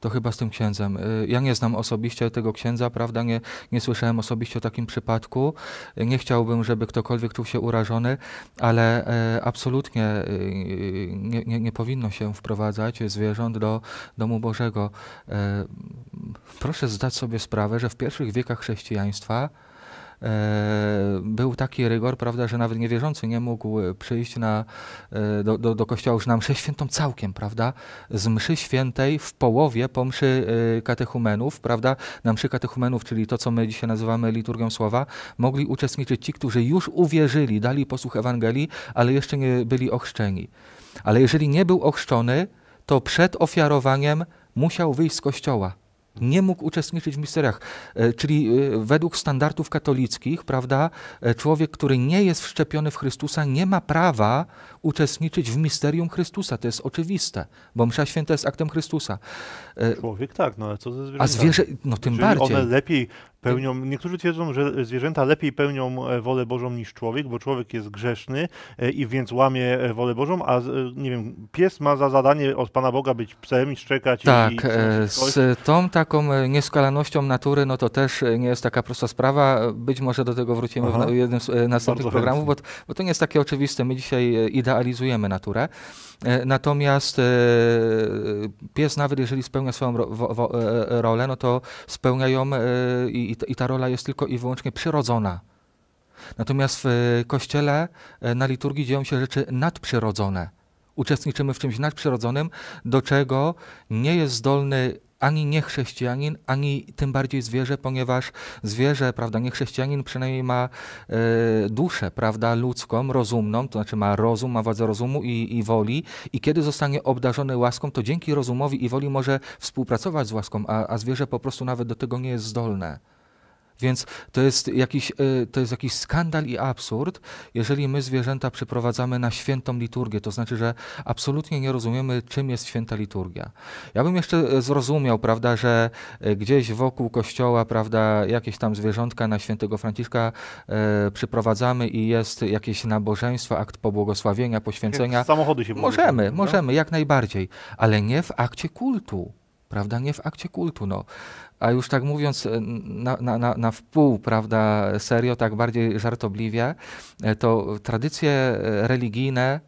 to chyba z tym księdzem. Y, ja nie znam osobiście tego księdza, prawda? Nie, nie słyszałem osobiście o takim przypadku. Y, nie chciałbym, żeby ktokolwiek czuł się urażony, ale e, absolutnie y, nie, nie, nie powinno się wprowadzać zwierząt do domu Bożego. E, proszę zdać sobie sprawę, że w pierwszych wiekach chrześcijaństwa E, był taki rygor, prawda, że nawet niewierzący nie mógł e, przyjść na, e, do, do, do kościoła już na mszę świętą całkiem, prawda, z mszy świętej w połowie po mszy katechumenów, prawda, na mszy katechumenów, czyli to, co my dzisiaj nazywamy liturgią słowa, mogli uczestniczyć ci, którzy już uwierzyli, dali posłuch Ewangelii, ale jeszcze nie byli ochrzczeni. Ale jeżeli nie był ochrzczony, to przed ofiarowaniem musiał wyjść z kościoła nie mógł uczestniczyć w misteriach. E, czyli e, według standardów katolickich, prawda, e, człowiek, który nie jest wszczepiony w Chrystusa, nie ma prawa uczestniczyć w misterium Chrystusa. To jest oczywiste, bo msza święta jest aktem Chrystusa. E, człowiek tak, no ale co ze zwierzętami? A zwierzę, no tym Czyli bardziej. one lepiej pełnią, niektórzy twierdzą, że zwierzęta lepiej pełnią e, wolę Bożą niż człowiek, bo człowiek jest grzeszny e, i więc łamie wolę Bożą, a nie wiem, pies ma za zadanie od Pana Boga być psem i szczekać. Tak, i, i z tą taką nieskalanością natury, no to też nie jest taka prosta sprawa. Być może do tego wrócimy Aha. w jednym z następnych Bardzo programów, bo, bo to nie jest takie oczywiste. My dzisiaj idealnie idealizujemy naturę. E, natomiast e, pies, nawet jeżeli spełnia swoją e, rolę, no to spełnia ją i ta rola jest tylko i wyłącznie przyrodzona. Natomiast w kościele na liturgii dzieją się rzeczy nadprzyrodzone. Uczestniczymy w czymś nadprzyrodzonym, do czego nie jest zdolny ani chrześcijanin, ani tym bardziej zwierzę, ponieważ zwierzę, prawda, chrześcijanin przynajmniej ma e, duszę, prawda, ludzką, rozumną, to znaczy ma rozum, ma władzę rozumu i, i woli i kiedy zostanie obdarzony łaską, to dzięki rozumowi i woli może współpracować z łaską, a, a zwierzę po prostu nawet do tego nie jest zdolne. Więc to jest, jakiś, e, to jest jakiś skandal i absurd, jeżeli my zwierzęta przyprowadzamy na świętą liturgię. To znaczy, że absolutnie nie rozumiemy, czym jest święta liturgia. Ja bym jeszcze e, zrozumiał, prawda, że e, gdzieś wokół kościoła, prawda, jakieś tam zwierzątka na świętego Franciszka e, przyprowadzamy i jest jakieś nabożeństwo, akt pobłogosławienia, poświęcenia. Z samochody się Możemy, no? możemy, jak najbardziej, ale nie w akcie kultu prawda? Nie w akcie kultu. No. A już tak mówiąc e, na, na, na, na wpół, prawda, serio, tak bardziej żartobliwie, e, to tradycje e, religijne,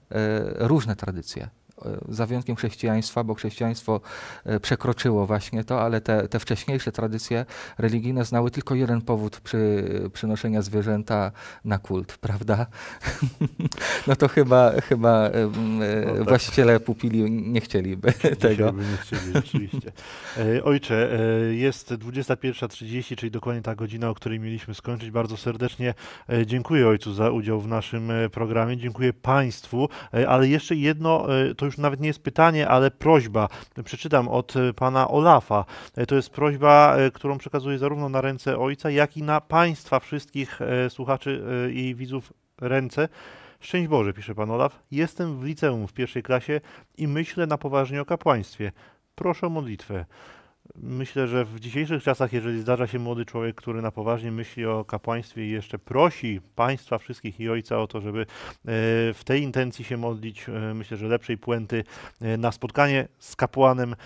różne tradycje, E, za wyjątkiem chrześcijaństwa, bo chrześcijaństwo e, przekroczyło właśnie to, ale te, te wcześniejsze tradycje religijne znały tylko jeden powód przy, przynoszenia zwierzęta na kult, prawda? no to chyba, chyba e, no tak. właściciele pupili nie chcieliby tego. nie chcieli, Ojcze, jest 21.30, czyli dokładnie ta godzina, o której mieliśmy skończyć. Bardzo serdecznie dziękuję Ojcu za udział w naszym programie. Dziękuję Państwu, ale jeszcze jedno, to już już nawet nie jest pytanie, ale prośba. Przeczytam od e, pana Olafa. E, to jest prośba, e, którą przekazuję zarówno na ręce ojca, jak i na państwa wszystkich słuchaczy i widzów ręce. Szczęść Boże, pisze pan Olaf. Jestem w liceum w pierwszej klasie i myślę na poważnie o kapłaństwie. Proszę o modlitwę myślę, że w dzisiejszych czasach, jeżeli zdarza się młody człowiek, który na poważnie myśli o kapłaństwie i jeszcze prosi państwa wszystkich i ojca o to, żeby e, w tej intencji się modlić, e, myślę, że lepszej puenty e, na spotkanie z kapłanem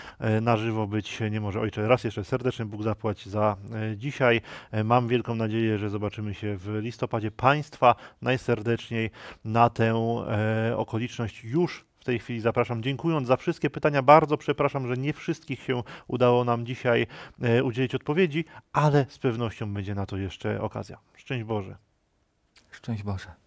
na żywo być nie może. Ojcze, raz jeszcze serdecznie Bóg zapłać za dzisiaj. Mam wielką nadzieję, że zobaczymy się w listopadzie. Państwa najserdeczniej na tę okoliczność już tej chwili zapraszam. Dziękując za wszystkie pytania, bardzo przepraszam, że nie wszystkich się udało nam dzisiaj e, udzielić odpowiedzi, ale z pewnością będzie na to jeszcze okazja. Szczęść Boże. Szczęść Boże.